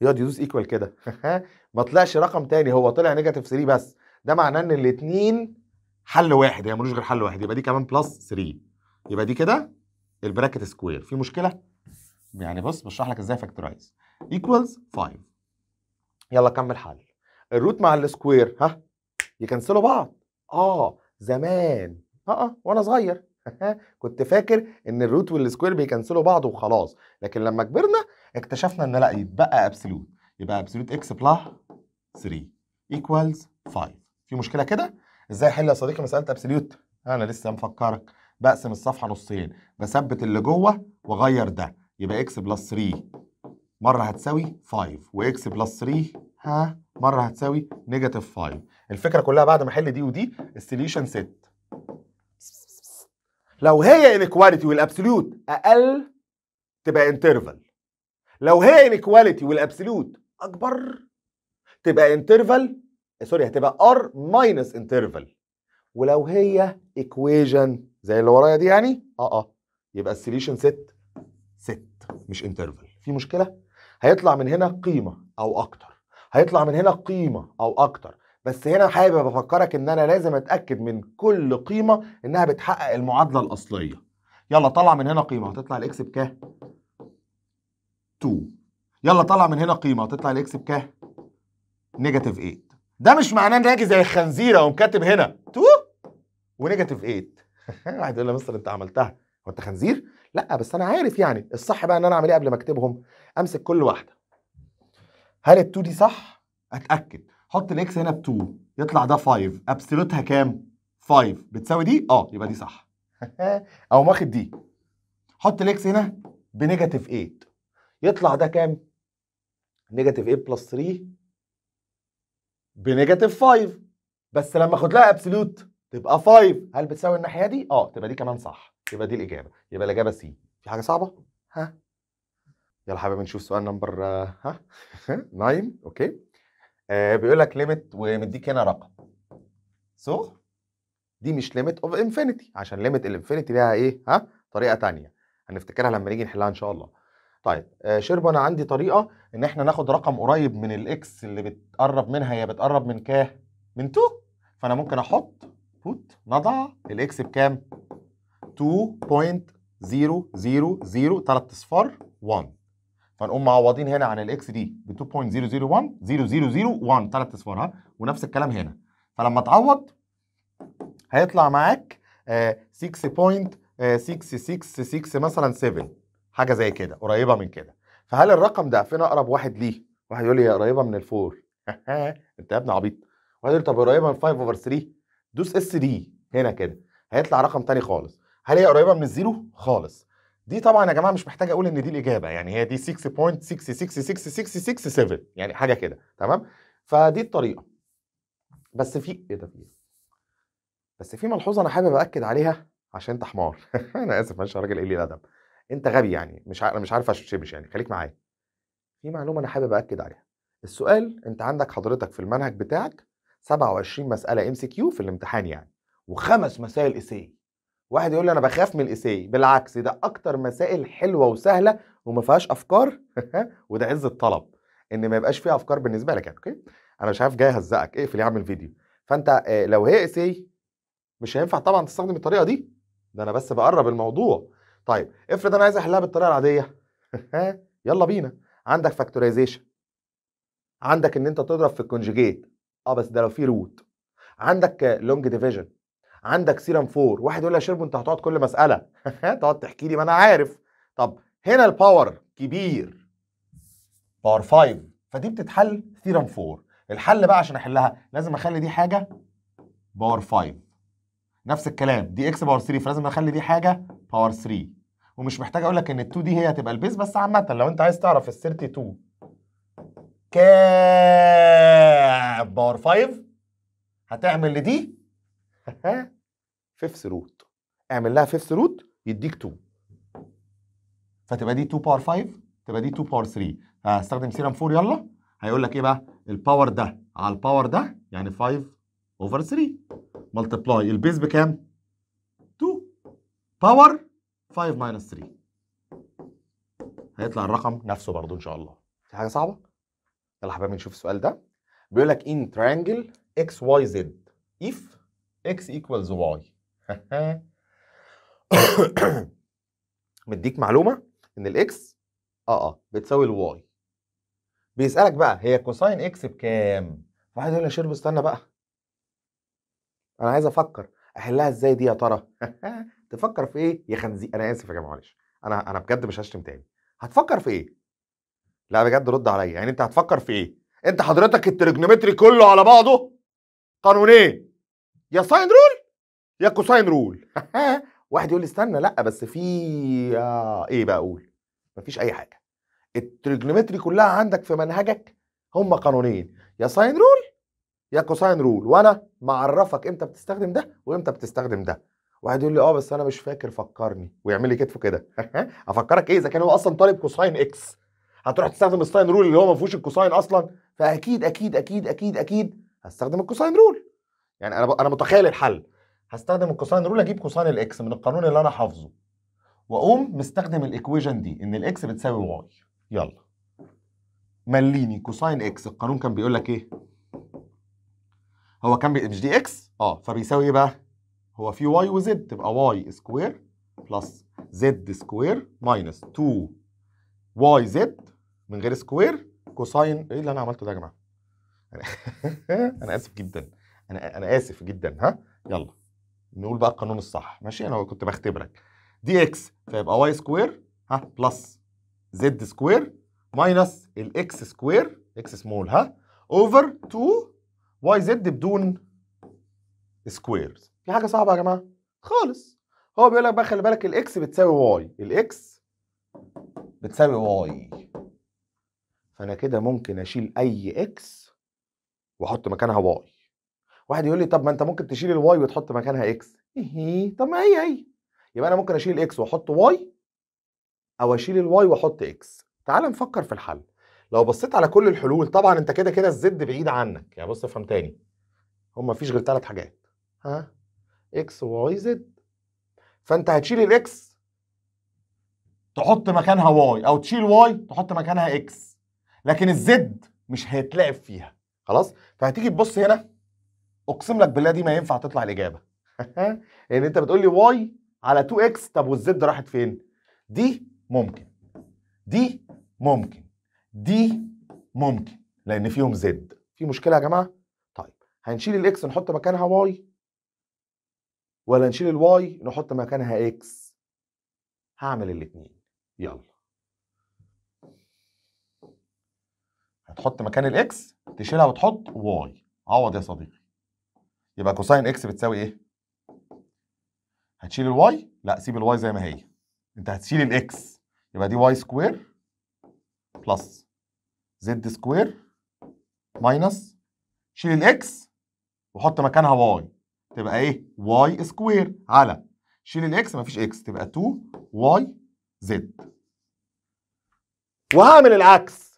يقعد يدوس ايكوال كده ما طلعش رقم تاني هو طلع نيجاتيف 3 بس ده معناه ان الاثنين حل واحد هي يعني ملوش غير حل واحد يبقى دي كمان بلس 3 يبقى دي كده البراكت سكوير في مشكله يعني بص بشرح لك ازاي فاكتورايز ايكوالز 5 يلا كمل حل الروت مع السكوير ها يكنسلوا بعض اه زمان اه, آه وانا صغير كنت فاكر ان الروت والسكوير بيكنسلوا بعض وخلاص لكن لما كبرنا اكتشفنا ان لا يتبقى ابسولوت يبقى ابسولوت اكس بلس 3 ايكوالز 5 في مشكله كده ازاي احل يا صديقي مساله ابسولوت انا لسه مفكرك بقسم الصفحه نصين بثبت اللي جوه واغير ده يبقى اكس بلس 3 مره هتساوي 5 واكس بلس 3 ها مره هتساوي نيجاتيف 5 الفكره كلها بعد ما احل دي ودي السوليوشن ست لو هي انيكواليتي والابسوليوت اقل تبقى انترفال لو هي انيكواليتي والابسوليوت اكبر تبقى انترفال سوري هتبقى ار ماينس انترفال ولو هي ايكويجن زي اللي ورايا دي يعني اه اه يبقى السليشن ست ست مش انترفل في مشكله هيطلع من هنا قيمه او اكتر هيطلع من هنا قيمه او اكتر بس هنا حابب افكرك ان انا لازم اتاكد من كل قيمه انها بتحقق المعادله الاصليه يلا طلع من هنا قيمه هتطلع الاكس بكام 2 يلا طلع من هنا قيمه هتطلع الاكس بكام نيجاتيف 8 ده مش معناه ان راجي زي الخنزير اقوم كاتب هنا 2 ونيجاتيف 8 واحد يقول لي مستر انت عملتها هو انت خنزير لا بس انا عارف يعني الصح بقى ان انا اعمل ايه قبل ما اكتبهم امسك كل واحده هل ال2 دي صح اتاكد حط الاكس هنا ب2 يطلع ده 5 ابسولوتها كام 5 بتساوي دي اه يبقى دي صح او واخد دي حط الاكس هنا بنيجاتيف 8 يطلع ده كام نيجاتيف 8 بلس 3 بنيجاتيف 5 بس لما اخد لها ابسولوت تبقى 5 هل بتساوي الناحيه دي؟ اه تبقى دي كمان صح يبقى دي الاجابه يبقى الاجابه سي في حاجه صعبه؟ ها يلا حبيبي نشوف سؤال نمبر ها 9 اوكي آه بيقول لك ليميت ومديك هنا رقم سو so, دي مش ليميت اوف انفينيتي عشان ليميت الانفينيتي ليها ايه ها طريقه ثانيه هنفتكرها لما نيجي نحلها ان شاء الله طيب آه شرب انا عندي طريقه ان احنا ناخد رقم قريب من الاكس اللي بتقرب منها هي بتقرب من كاه من 2 فانا ممكن احط output نضع الاكس بكام 2.000 3 اصفار 1 فنقوم معوضين هنا عن الاكس دي ب 2.001 0001 3 اصفار ها ونفس الكلام هنا فلما تعوض هيطلع معاك 6.666 آه، 6.6666 آه، مثلا 7 حاجه زي كده قريبه من كده فهل الرقم ده فين اقرب واحد ليه؟ واحد يقول لي قريبه من الفور انت يا ابني عبيط واحد يقول طب قريبه من 5 اوفر 3 دوس اس دي هنا كده هيطلع رقم تاني خالص هل هي قريبه من الزيرو خالص دي طبعا يا جماعه مش محتاج اقول ان دي الاجابه يعني هي دي 6.666667 يعني حاجه كده تمام فدي الطريقه بس في ايه ده في بس في ملحوظه انا حابب اكد عليها عشان انت حمار انا اسف مش يا راجل قليل ادب انت غبي يعني مش انا مش عارف اشبش يعني خليك معايا في معلومه انا حابب اكد عليها السؤال انت عندك حضرتك في المنهج بتاعك 27 مساله ام سي كيو في الامتحان يعني وخمس مسائل اساي واحد يقول لي انا بخاف من الاساي بالعكس ده اكتر مسائل حلوه وسهله وما فيهاش افكار وده عز الطلب ان ما يبقاش فيها افكار بالنسبه لك يعني اوكي انا مش عارف جاي هزقك اقفل إيه يا عم الفيديو فانت آه، لو هي اساي مش هينفع طبعا تستخدم الطريقه دي ده انا بس بقرب الموضوع طيب افرض انا عايز احلها بالطريقه العاديه يلا بينا عندك فاكتورايزيشن عندك ان انت تضرب في الكونجيجيت اه بس ده لو في روت عندك لونج ديفيجن عندك سيرم 4 واحد يقول لي يا شربو انت هتقعد كل مساله تقعد تحكي لي ما انا عارف طب هنا الباور كبير باور 5 فدي بتتحل سيرم 4 الحل بقى عشان احلها لازم اخلي دي حاجه باور 5 نفس الكلام دي اكس باور 3 فلازم اخلي دي حاجه باور 3 ومش محتاج اقول لك ان ال2 دي هي هتبقى البيز بس عامه لو انت عايز تعرف ال 32 كاف باور 5 هتعمل لدي فيفث روت اعمل لها فيفث روت يديك 2 فتبقى دي 2 باور 5 تبقى دي 2 باور 3 هستخدم سيرم 4 يلا هيقول لك ايه بقى الباور ده على الباور ده يعني 5 اوفر 3 ملتبلاي البيز بكام 2 باور 5 ماينس 3 هيطلع الرقم نفسه برضو ان شاء الله في حاجه صعبه يلا حبايبي نشوف السؤال ده بيقول لك ان ترانجل اكس واي زد اف اكس ايكوالز واي مديك معلومه ان الاكس اه اه بتساوي الواي بيسالك بقى هي كوساين اكس بكام؟ واحد يقول يا شرب استنى بقى انا عايز افكر احلها ازاي دي يا ترى؟ تفكر في ايه يا خنزير انا اسف يا جماعه معلش انا انا بجد مش هشتم تاني هتفكر في ايه؟ لا بجد رد عليا يعني انت هتفكر في ايه انت حضرتك الترجنومتري كله على بعضه قانونين يا ساين رول يا كوساين رول واحد يقول لي استنى لا بس في آه، ايه بقى اقول مفيش اي حاجه الترجنومتري كلها عندك في منهجك هما قانونين يا ساين رول يا كوساين رول وانا معرفك امتى بتستخدم ده وامتى بتستخدم ده واحد يقول لي اه بس انا مش فاكر فكرني ويعمل لي كتفه كده افكرك ايه اذا كان هو اصلا طالب كوساين اكس هتروح تستخدم الساين رول اللي هو ما فيهوش الكوساين اصلا فاكيد اكيد اكيد اكيد اكيد هستخدم الكوساين رول يعني انا انا متخيل الحل هستخدم الكوساين رول اجيب كوساين الاكس من القانون اللي انا حافظه واقوم مستخدم الايكويجن دي ان الاكس بتساوي واي يلا مليني كوساين اكس القانون كان بيقول لك ايه هو كان بي... مش دي اكس اه فبيساوي ايه بقى هو في واي وزد تبقى واي سكوير بلس زد سكوير ماينس 2 واي زد من غير سكوير كوساين ايه اللي انا عملته ده يا جماعه انا اسف جدا انا انا اسف جدا ها يلا نقول بقى القانون الصح ماشي انا كنت بختبرك دي اكس فيبقى واي سكوير ها بلس زد سكوير ماينس الاكس سكوير اكس سمول ها اوفر 2 واي زد بدون سكويرز في حاجه صعبه يا جماعه خالص هو بيقول لك بقى خلي بالك الاكس بتساوي واي الاكس بتساوي واي انا كده ممكن اشيل اي اكس واحط مكانها واي واحد يقول لي طب ما انت ممكن تشيل الواي وتحط مكانها اكس ايه طب ما هي هي يبقى انا ممكن اشيل اكس واحط واي او اشيل الواي واحط اكس تعال نفكر في الحل لو بصيت على كل الحلول طبعا انت كده كده الزد بعيد عنك يعني بص افهم تاني هم مفيش غير ثلاث حاجات ها اكس وواي زد فانت هتشيل الاكس تحط مكانها واي او تشيل واي تحط مكانها اكس لكن الزد مش هيتلعب فيها خلاص فهتيجي تبص هنا اقسم لك بالله دي ما ينفع تطلع الاجابه لان يعني انت بتقول لي واي على 2 اكس طب والزد راحت فين دي ممكن دي ممكن دي ممكن لان فيهم زد في مشكله يا جماعه طيب هنشيل الاكس نحط مكانها واي ولا نشيل الواي نحط مكانها اكس هعمل الاثنين يلا هتحط مكان الاكس تشيلها وتحط واي عوض يا صديقي يبقى كوساين اكس بتساوي ايه هتشيل الواي لا سيب الواي زي ما هي انت هتشيل الاكس يبقى دي واي سكوير بلس زد سكوير ماينس شيل الاكس وحط مكانها واي تبقى ايه واي سكوير على شيل الاكس مفيش اكس تبقى 2 واي زد وهعمل العكس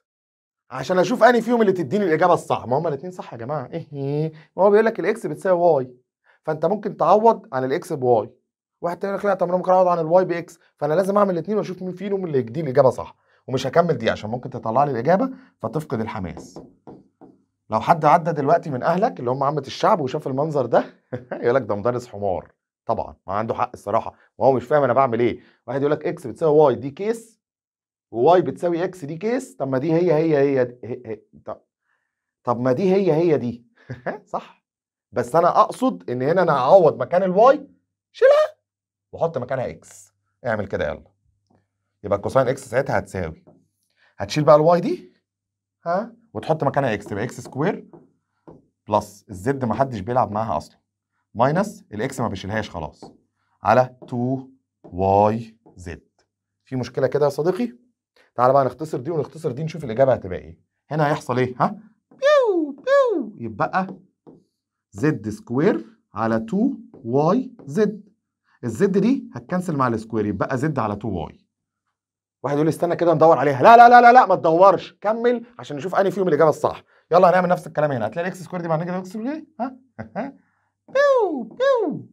عشان اشوف انهي فيهم اللي تديني الاجابه الصح ما هما الاثنين صح يا جماعه إيه،, إيه،, ايه ما هو بيقول لك الاكس بتساوي واي فانت ممكن تعوض عن الاكس بواي واحد تاني يقول لك لا طب انا ممكن اعوض عن الواي باكس فانا لازم اعمل الاثنين واشوف مين فيهم اللي يديني الاجابه صح ومش هكمل دي عشان ممكن تطلع لي الاجابه فتفقد الحماس لو حد عدى دلوقتي من اهلك اللي هم عامه الشعب وشاف المنظر ده يقول لك ده مدرس حمار طبعا ما عنده حق الصراحه وهو مش فاهم انا بعمل ايه واحد يقول لك اكس بتساوي واي دي كيس وواي بتساوي اكس دي كيس طب ما دي هي هي هي, دي. هي, هي. طب. طب ما دي هي هي دي صح بس انا اقصد ان هنا انا اعوض مكان الواي شيلها واحط مكانها اكس اعمل كده يلا يبقى الكوساين اكس ساعتها هتساوي هتشيل بقى الواي دي ها وتحط مكانها اكس تبقى اكس سكوير بلس الزد ما حدش بيلعب معاها اصلا ماينس الاكس ما بيشيلهاش خلاص على 2 واي زد في مشكله كده يا صديقي تعال بقى نختصر دي ونختصر دي نشوف الاجابه هتبقى ايه هنا هيحصل ايه ها بيو بيو يبقى زد سكوير على 2 واي زد الزد دي هتكنسل مع السكوير يبقى زد على 2 واي واحد يقول استنى كده ندور عليها لا لا لا لا لا ما تدورش كمل عشان نشوف انهي فيهم الاجابه الصح يلا هنعمل نفس الكلام هنا هتلاقي الاكس سكوير دي مع نيجاتيف اكس سكوير إيه؟ ها بيو بيو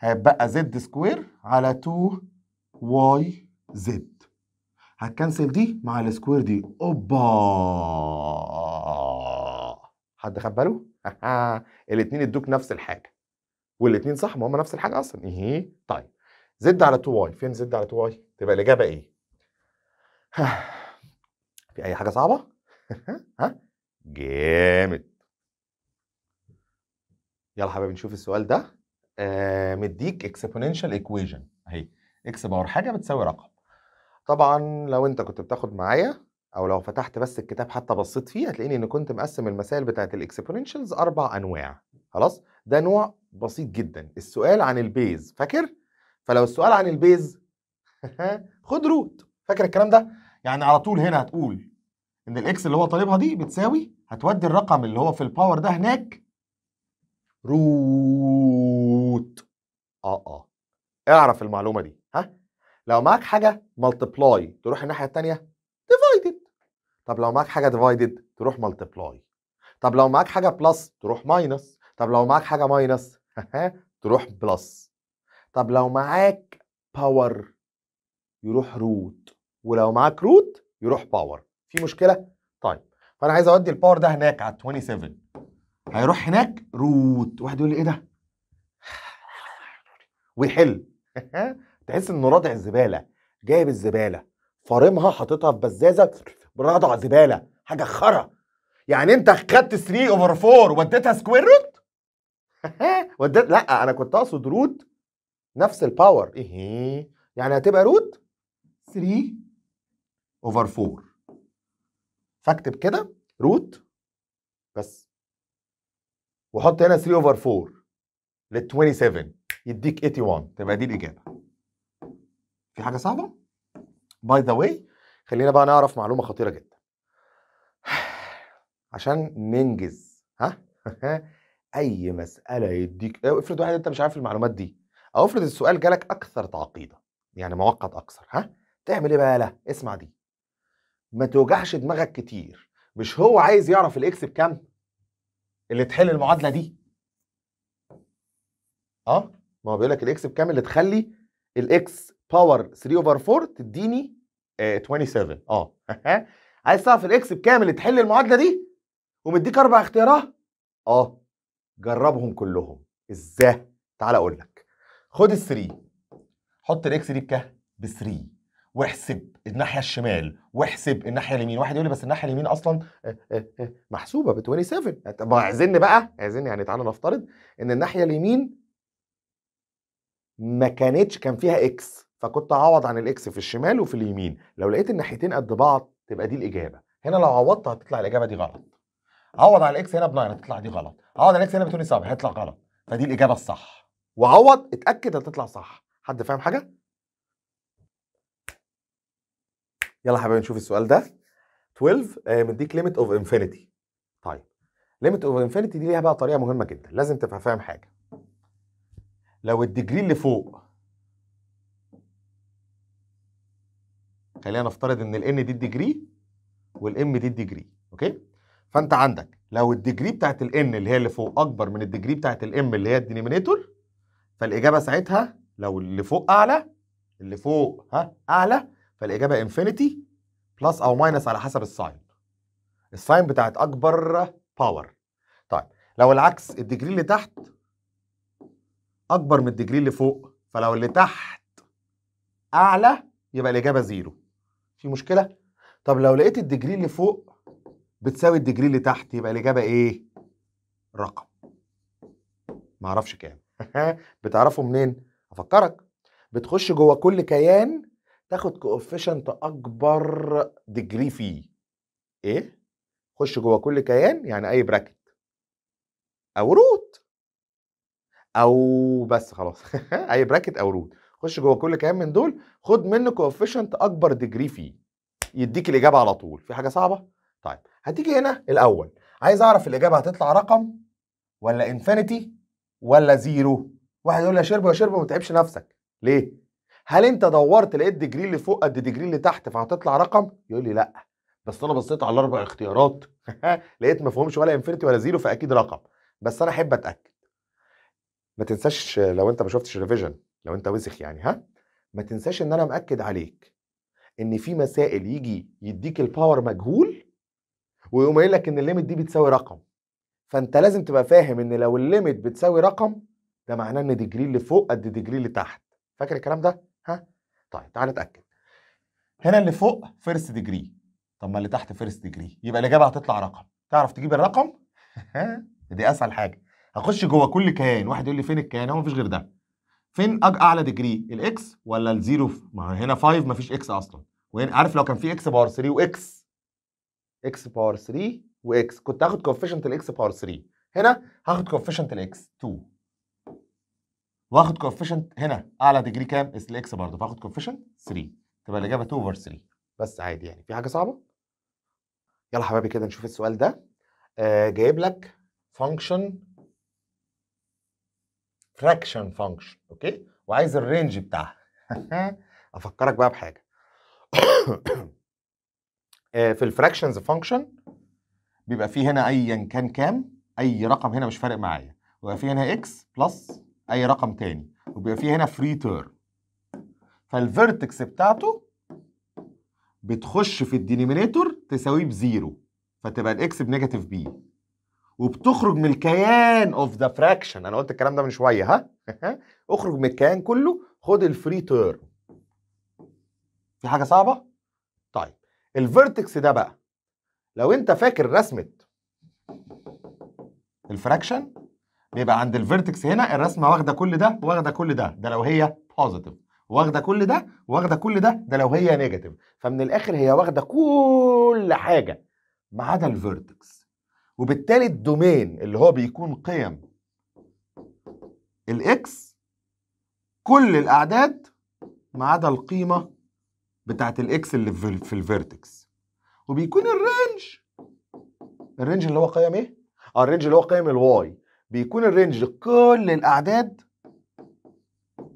هيبقى زد سكوير على 2 واي زد هتكنسل دي مع السكوير دي اوبا حد خد باله؟ الاثنين ادوك نفس الحاجه والاثنين صح ما هم نفس الحاجه اصلا ايه طيب زد على 2 واي فين زد على 2 واي؟ تبقى الاجابه ايه؟ في اي حاجه صعبه؟ ها؟ جامد يلا حبايبي نشوف السؤال ده آه مديك اكسبوننشال ايكويشن اهي اكس باور حاجه بتساوي رقم طبعا لو انت كنت بتاخد معايا او لو فتحت بس الكتاب حتى بصيت فيه هتلاقيني ان كنت مقسم المسائل بتاعت الاكسبوننشالز اربع انواع خلاص ده نوع بسيط جدا السؤال عن البيز فاكر فلو السؤال عن البيز خد روت فاكر الكلام ده يعني على طول هنا هتقول ان الاكس اللي هو طالبها دي بتساوي هتودي الرقم اللي هو في الباور ده هناك روت اه اه اعرف المعلومه دي لو معاك حاجه ملتبلاي تروح الناحيه الثانيه ديفايدد طب لو معاك حاجه ديفايدد تروح ملتبلاي طب لو معاك حاجه بلس تروح ماينس طب لو معاك حاجه ماينس تروح بلس طب لو معاك باور يروح روت ولو معاك روت يروح باور في مشكله طيب فانا عايز اودي الباور ده هناك على 27 هيروح هناك روت واحد يقول لي ايه ده ويحل تحس انه رضع الزباله جايب الزباله فارمها حاططها في بزازه برضع زباله حاجه خرا يعني انت خدت 3 اوفر 4 وديتها سكوير روت وديت لا انا كنت اقصد روت نفس الباور ايه يعني هتبقى روت 3 اوفر 4 فاكتب كده روت بس وحط هنا 3 اوفر 4 لل 27 يديك 81 تبقى دي الاجابه في حاجه صعبه باي ذا واي خلينا بقى نعرف معلومه خطيره جدا عشان ننجز ها اي مساله يديك افرض واحد انت مش عارف المعلومات دي او افرض السؤال جالك اكثر تعقيدا يعني معقد اكثر ها تعمل ايه بقى لا اسمع دي ما توجعش دماغك كتير مش هو عايز يعرف الاكس بكام اللي تحل المعادله دي اه ما هو بيقول لك الاكس بكام اللي تخلي الاكس باور 3 اوفر 4 تديني 27 اه, آه. عايز تعرف الاكس بكامل تحل المعادله دي ومديك اربع اختيارات اه جربهم كلهم ازاي تعال اقول لك خد ال 3 حط الاكس دي بكام ب 3 واحسب الناحيه الشمال واحسب الناحيه اليمين واحد يقول لي بس الناحيه اليمين اصلا آه، آه، محسوبه ب 27 طب بقى اعزن يعني تعالى نفترض ان الناحيه اليمين ما كانتش كان فيها اكس فكنت هعوض عن الاكس في الشمال وفي اليمين لو لقيت الناحيتين قد بعض تبقى دي الاجابه هنا لو عوضت هتطلع الاجابه دي غلط عوض على الاكس هنا ب9 هتطلع دي غلط عوض على الاكس هنا ب 7 هيطلع غلط فدي الاجابه الصح وعوض اتاكد هتطلع صح حد فاهم حاجه يلا حبايبي نشوف السؤال ده 12 آه، مديك ليميت اوف انفينيتي طيب ليميت اوف انفينيتي دي ليها بقى طريقه مهمه جدا لازم تبقى فاهم حاجه لو الديجري اللي فوق خلينا نفترض ان الان دي الديجري والام دي الديجري اوكي فانت عندك لو الديجري بتاعت الان اللي هي اللي فوق اكبر من الديجري بتاعت الام اللي هي الدينيمينيتور فالاجابه ساعتها لو اللي فوق اعلى اللي فوق ها اعلى فالاجابه انفينيتي بلس او ماينس على حسب الساين الساين بتاعت اكبر باور طيب لو العكس الديجري اللي تحت اكبر من الديجري اللي فوق فلو اللي تحت اعلى يبقى الاجابه زيرو في مشكله طب لو لقيت الديجري اللي فوق بتساوي الديجري اللي تحت يبقى الاجابه ايه رقم معرفش كام بتعرفه منين افكرك بتخش جوه كل كيان تاخد كوفيشنت اكبر ديجري فيه ايه خش جوه كل كيان يعني اي براكت او روت او بس خلاص اي براكت او روت خش جوه كل كيان من دول خد منه كوفيشنت اكبر ديجري فيه يديك الاجابه على طول في حاجه صعبه طيب هتيجي هنا الاول عايز اعرف الاجابه هتطلع رقم ولا انفينيتي ولا زيرو واحد يقول لي يا شرب يا شرب ما تعبش نفسك ليه هل انت دورت لقيت ديجري اللي فوق قد ديجري اللي تحت فهتطلع رقم يقول لي لا بس انا بصيت على الاربع اختيارات لقيت ما فيهمش ولا انفينيتي ولا زيرو فاكيد رقم بس انا احب اتاكد ما تنساش لو انت ما شفتش ريفيجن لو انت وسخ يعني ها ما تنساش ان انا مأكد عليك ان في مسائل يجي يديك الباور مجهول ويقوم قايل لك ان الليميت دي بتساوي رقم فانت لازم تبقى فاهم ان لو الليميت بتساوي رقم ده معناه ان ديجري اللي فوق قد ديجري اللي تحت فاكر الكلام ده ها طيب تعال نتاكد هنا اللي فوق فيرست ديجري طب ما اللي تحت فيرست ديجري يبقى الاجابه هتطلع رقم تعرف تجيب الرقم دي اسهل حاجه هخش جوه كل كيان واحد يقول لي فين الكيان هو مفيش غير ده فين اعلى ديجري الاكس ولا الزيرو ما هنا 5 مفيش اكس اصلا وهنا عارف لو كان في اكس باور 3 واكس اكس باور 3 واكس كنت هاخد كوفيشنت الاكس باور 3 هنا هاخد كوفيشنت الاكس 2 واخد كوفيشنت هنا اعلى ديجري كام اس الاكس برضه فاخد كوفيشنت 3 تبقى الاجابه 2 اوفر 3 بس عادي يعني في حاجه صعبه يلا حبايبي كده نشوف السؤال ده آه جايب لك فانكشن فراكشن فانكشن اوكي وعايز الرينج بتاعها افكرك بقى بحاجه آه، في الفراكشنز فانكشن بيبقى فيه هنا ايا كان كام اي رقم هنا مش فارق معايا ويبقى فيه هنا اكس بلس اي رقم تاني وبيبقى فيه هنا فري تيرم فالفيرتكس بتاعته بتخش في الدينيمينيتور تساويه بزيرو فتبقى الاكس بنيجاتيف بي وبتخرج من الكيان اوف ذا فراكشن انا قلت الكلام ده من شويه ها اخرج من الكيان كله خد الفري تيرم في حاجه صعبه طيب الفيرتكس ده بقى لو انت فاكر رسمه الفراكشن بيبقى عند الفيرتكس هنا الرسمه واخده كل ده واخده كل ده ده لو هي بوزيتيف واخده كل ده واخده كل ده ده لو هي نيجاتيف فمن الاخر هي واخده كل حاجه ما عدا الفيرتكس وبالتالي الدومين اللي هو بيكون قيم الاكس كل الاعداد ما عدا القيمه بتاعه الاكس اللي في الفيرتكس وبيكون الرينج الرينج اللي هو قيم ايه اه الرينج اللي هو قيم الواي بيكون الرينج كل الاعداد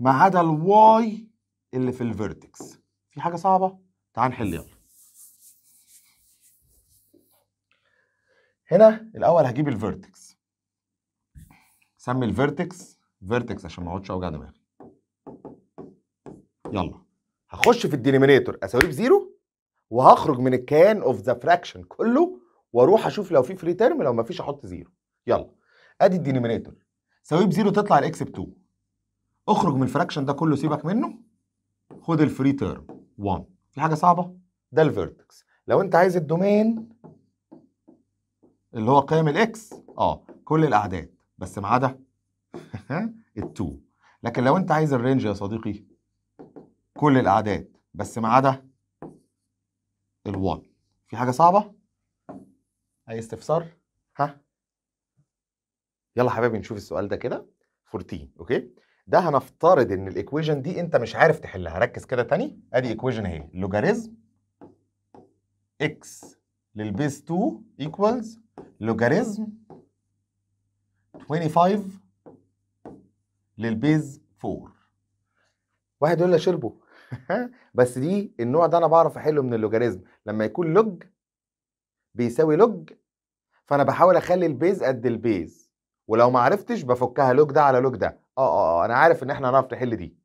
ما عدا الواي اللي في الفيرتكس في حاجه صعبه تعال نحل يلا هنا الاول هجيب الفيرتكس سمي الفيرتكس فيرتكس عشان ما اقعدش اوجع دماغي يلا هخش في الدينيمينيتور اساويه بزيرو وهخرج من الكيان اوف ذا فراكشن كله واروح اشوف لو في فري تيرم لو ما فيش احط زيرو يلا ادي الدينيمينيتور ساويه بزيرو تطلع الاكس ب 2 اخرج من الفراكشن ده كله سيبك منه خد الفري تيرم 1 في حاجه صعبه ده الفيرتكس لو انت عايز الدومين اللي هو قيم الاكس اه كل الاعداد بس ما عدا ال2 لكن لو انت عايز الرينج يا صديقي كل الاعداد بس ما عدا ال1 في حاجه صعبه اي استفسار ها يلا حبايبي نشوف السؤال ده كده 14 اوكي ده هنفترض ان الايكويجن دي انت مش عارف تحلها ركز كده تاني ادي ايكويجن اهي لوجاريزم اكس للبيز 2 ايكوالز لوجاريزم 25 للبيز 4 واحد يقول لي شربه بس دي النوع ده انا بعرف احله من اللوجاريزم لما يكون لوج بيساوي لوج فانا بحاول اخلي البيز قد البيز ولو ما عرفتش بفكها لوج ده على لوج ده اه اه, آه، انا عارف ان احنا هنعرف نحل دي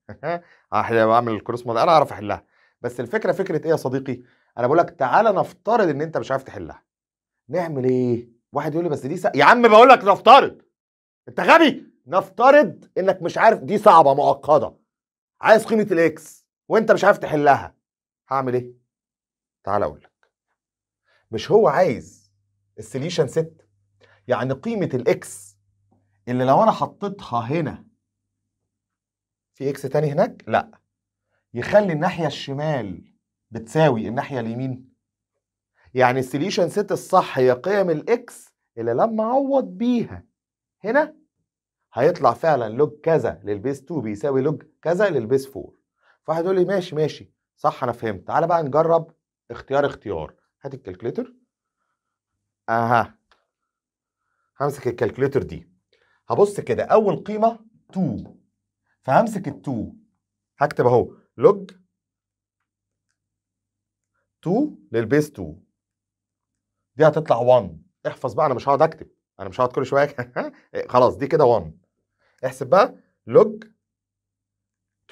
بعمل الكروس مود انا اعرف احلها بس الفكره فكره ايه يا صديقي انا بقول لك تعالى نفترض ان انت مش عارف تحلها نعمل ايه واحد يقول لي بس دي يا عم بقول لك نفترض انت غبي نفترض انك مش عارف دي صعبه معقده عايز قيمه الاكس وانت مش عارف تحلها هعمل ايه تعال اقول لك مش هو عايز السليشن ست يعني قيمه الاكس اللي لو انا حطيتها هنا في اكس تاني هناك لا يخلي الناحيه الشمال بتساوي الناحيه اليمين يعني السوليوشن سيت الصح هي قيم الاكس اللي لما اعوض بيها هنا هيطلع فعلا لوج كذا للبيس 2 بيساوي لوج كذا للبيس 4 فواحد يقول لي ماشي ماشي صح انا فهمت تعالى بقى نجرب اختيار اختيار هات الكالكليتر اها همسك الكالكليتر دي هبص كده اول قيمه 2 فهمسك ال 2 هكتب اهو لوج 2 للبيس 2 دي هتطلع 1 احفظ بقى انا مش هقعد اكتب انا مش هقعد كل شويه إيه، خلاص دي كده 1 احسب بقى لوج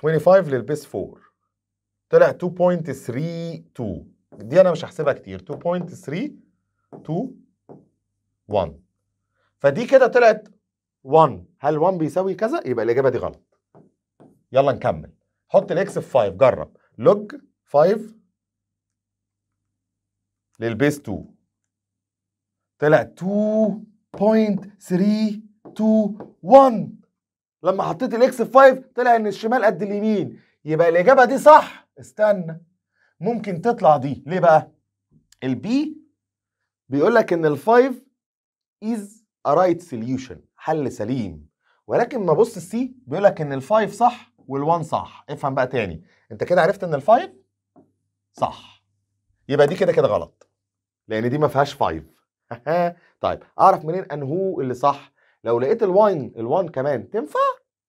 25 للبيس 4 طلع 2.32 دي انا مش هحسبها كتير 2.32 1 فدي كده طلعت 1 هل 1 بيساوي كذا يبقى الاجابه دي غلط يلا نكمل حط الاكس في 5 جرب لوج 5 للبيس 2 طلع 2.321 لما حطيت الاكس في 5 طلع ان الشمال قد اليمين يبقى الاجابه دي صح استنى ممكن تطلع دي ليه بقى البي بيقول لك ان ال5 از ا رايت سوليوشن حل سليم ولكن ما بص السي بيقول لك ان ال5 صح وال1 صح افهم بقى تاني انت كده عرفت ان ال5 صح يبقى دي كده كده غلط لان دي ما فيهاش 5 طيب اعرف منين انهو اللي صح لو لقيت الواين الوان كمان تنفع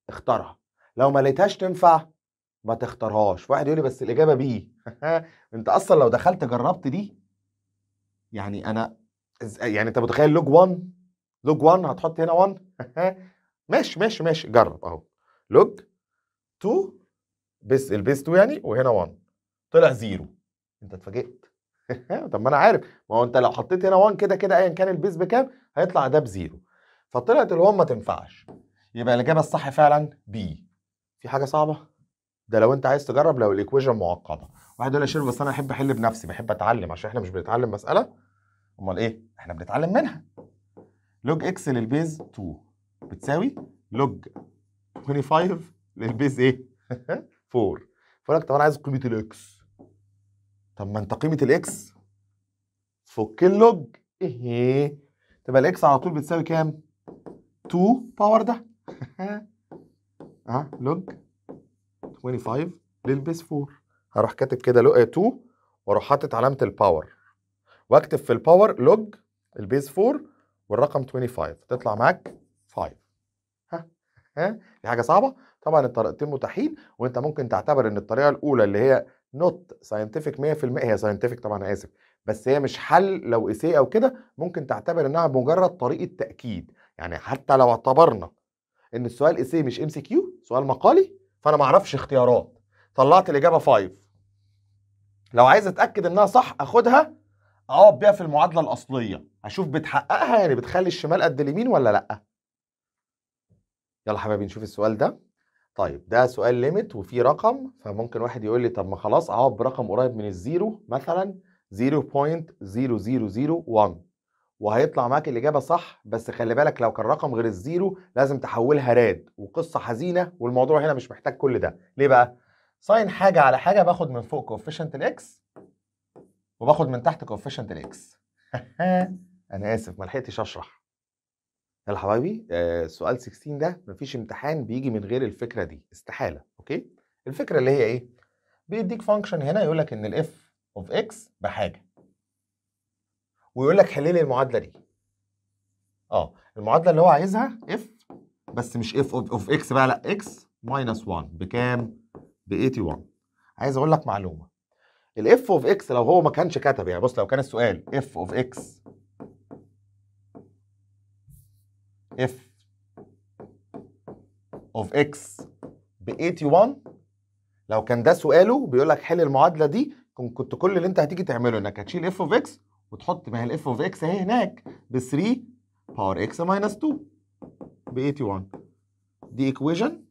اختارها لو ما لقيتهاش تنفع ما تختارهاش واحد يقول لي بس الاجابه بي انت اصلا لو دخلت جربت دي يعني انا يعني انت متخيل لوج 1 لوج 1 هتحط هنا 1 ماشي ماشي ماشي جرب اهو لوج 2 بس البيس 2 يعني وهنا 1 طلع زيرو انت اتفاجئت طب ما انا عارف ما هو انت لو حطيت هنا 1 كده كده ايا كان البيز بكام هيطلع ده بزيرو فطلعت ال1 ما تنفعش يبقى الاجابه الصح فعلا بي في حاجه صعبه ده لو انت عايز تجرب لو الايكويشن معقده واحد يقول لي شير بس انا احب احل بنفسي بحب اتعلم عشان احنا مش بنتعلم مساله امال ايه احنا بنتعلم منها لوج اكس للبيز 2 بتساوي لوج 25 للبيز ايه 4 فقلت لك طب انا عايز قيمه الاكس طب ما انت قيمه الاكس فك اللوج ايه تبقى الاكس على طول بتساوي كام 2 باور ده اه لوج 25 للبيس 4 هروح كاتب كده لوج 2 آه، واروح حاطط علامه الباور واكتب في الباور لوج البيس 4 والرقم 25 تطلع معاك 5 ها ها دي حاجه صعبه طبعا الطريقتين متاحين وانت ممكن تعتبر ان الطريقه الاولى اللي هي نوت ساينتفك 100% هي ساينتفك طبعا اسف بس هي مش حل لو اسيه او كده ممكن تعتبر انها مجرد طريقه تاكيد يعني حتى لو اعتبرنا ان السؤال اسيه مش ام سي كيو سؤال مقالي فانا ما اعرفش اختيارات طلعت الاجابه 5 لو عايز اتاكد انها صح اخدها اقعد آه، بيها في المعادله الاصليه اشوف بتحققها يعني بتخلي الشمال قد اليمين ولا لا يلا حبايبي نشوف السؤال ده طيب ده سؤال ليميت وفي رقم فممكن واحد يقول لي طب ما خلاص اقعد برقم قريب من الزيرو مثلا 0.0001 وهيطلع معاك الاجابه صح بس خلي بالك لو كان رقم غير الزيرو لازم تحولها راد وقصه حزينه والموضوع هنا مش محتاج كل ده ليه بقى ساين حاجه على حاجه باخد من فوق كوفيشنت الاكس وباخد من تحت كوفيشنت الاكس انا اسف ما لحقتش اشرح يلا حبايبي آه سؤال 16 ده مفيش امتحان بيجي من غير الفكره دي استحاله اوكي الفكره اللي هي ايه بيديك فانكشن هنا يقول لك ان الاف اوف اكس بحاجه ويقول لك حل لي المعادله دي اه المعادله اللي هو عايزها اف بس مش اف اوف اكس بقى لا اكس ماينس 1 بكام ب 81 عايز اقول لك معلومه الاف اوف اكس لو هو ما كانش كتب يعني بص لو كان السؤال اف اوف اكس f of x ب 81 لو كان ده سؤاله بيقول لك حل المعادله دي كنت كل اللي انت هتيجي تعمله انك هتشيل اف اوف اكس وتحط ما هي الاف اوف اكس اهي هناك ب 3 باور x ماينس 2 ب 81 دي ايكويجن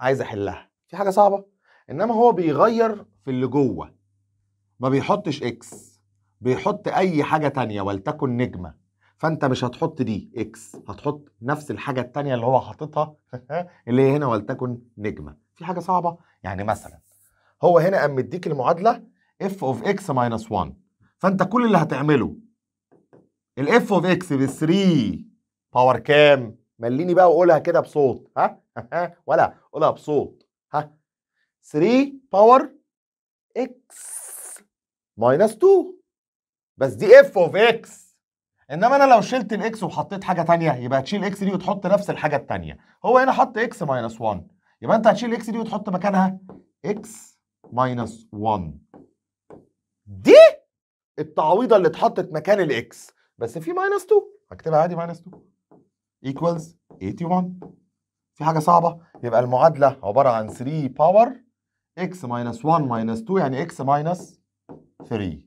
عايز احلها في حاجه صعبه انما هو بيغير في اللي جوه ما بيحطش اكس بيحط اي حاجه ثانيه ولتكن نجمه فانت مش هتحط دي اكس هتحط نفس الحاجه الثانيه اللي هو حاططها اللي هي هنا ولتكن نجمه في حاجه صعبه يعني مثلا هو هنا قام مديك المعادله اف اوف اكس ماينس 1 فانت كل اللي هتعمله الاف اوف اكس ب 3 باور كام مليني بقى وقولها كده بصوت ها ولا قولها بصوت ها 3 باور اكس ماينس 2 بس دي اف اوف اكس انما انا لو شلت الاكس وحطيت حاجه ثانيه يبقى هتشيل الاكس دي وتحط نفس الحاجه الثانيه هو هنا حط اكس ماينس 1 يبقى انت هتشيل الاكس دي وتحط مكانها اكس ماينس 1 دي التعويضه اللي اتحطت مكان الاكس بس في ماينس 2 هكتبها عادي ماينس 2 ايكوالز 81 في حاجه صعبه يبقى المعادله عباره عن 3 باور اكس ماينس 1 ماينس 2 يعني اكس ماينس 3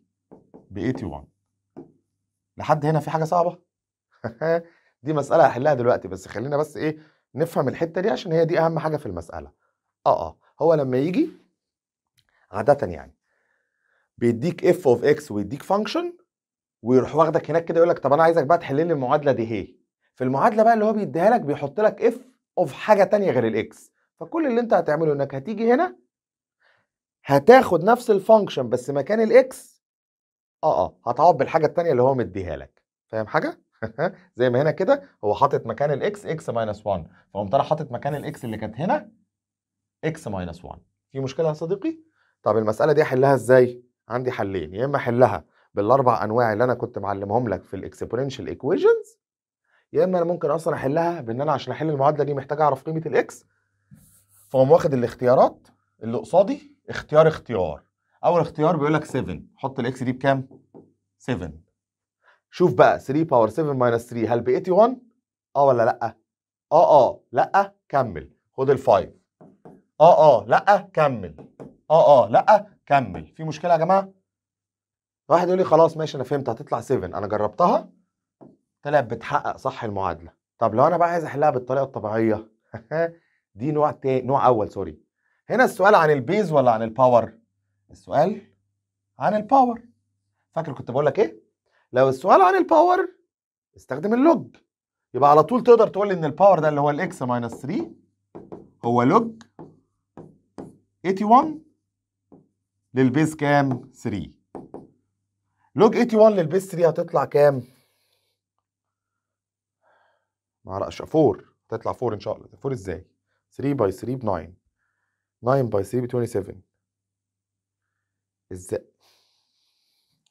ب 81 لحد هنا في حاجه صعبه دي مساله هحلها دلوقتي بس خلينا بس ايه نفهم الحته دي عشان هي دي اهم حاجه في المساله اه اه هو لما يجي عاده يعني بيديك اف اوف اكس ويديك فانكشن ويروح واخدك هناك كده يقول لك طب انا عايزك بقى تحل لي المعادله دي هي إيه؟ في المعادله بقى اللي هو بيديها لك بيحط لك اف اوف حاجه تانية غير الاكس فكل اللي انت هتعمله انك هتيجي هنا هتاخد نفس الفانكشن بس مكان الاكس اه اه هتعوض بالحاجه الثانيه اللي هو مديها لك فاهم حاجه زي ما هنا كده هو حاطط مكان الاكس اكس ماينس 1 فقمت انا حاطط مكان الاكس اللي كانت هنا اكس ماينس 1 في مشكله يا صديقي طب المساله دي احلها ازاي عندي حلين يا اما احلها بالاربع انواع اللي انا كنت معلمهم لك في الاكسبوننشال ايكويشنز يا اما انا ممكن اصلا احلها بان انا عشان احل المعادله دي محتاج اعرف قيمه الاكس فاقوم واخد الاختيارات اللي قصادي اختيار اختيار اول اختيار بيقول لك 7 حط الاكس دي بكام 7 شوف بقى 3 باور 7 ماينس 3 هل ب 81 اه ولا لا اه اه لا كمل خد ال 5 اه اه لا كمل اه اه لا كمل في مشكله يا جماعه واحد يقول لي خلاص ماشي انا فهمت هتطلع 7 انا جربتها طلعت بتحقق صح المعادله طب لو انا بقى عايز احلها بالطريقه الطبيعيه دي نوع تاني نوع اول سوري هنا السؤال عن البيز ولا عن الباور السؤال عن الباور فاكر كنت بقول لك ايه لو السؤال عن الباور استخدم اللوج يبقى على طول تقدر تقول ان الباور ده اللي هو الاكس ماينس 3 هو لوج 81 للبيس كام 3 لوج 81 للبيس 3 هتطلع كام ما اعرفش 4 هتطلع 4 ان شاء الله 4 ازاي 3 باي 3 ب 9 9 باي 3 ب 27 ازاي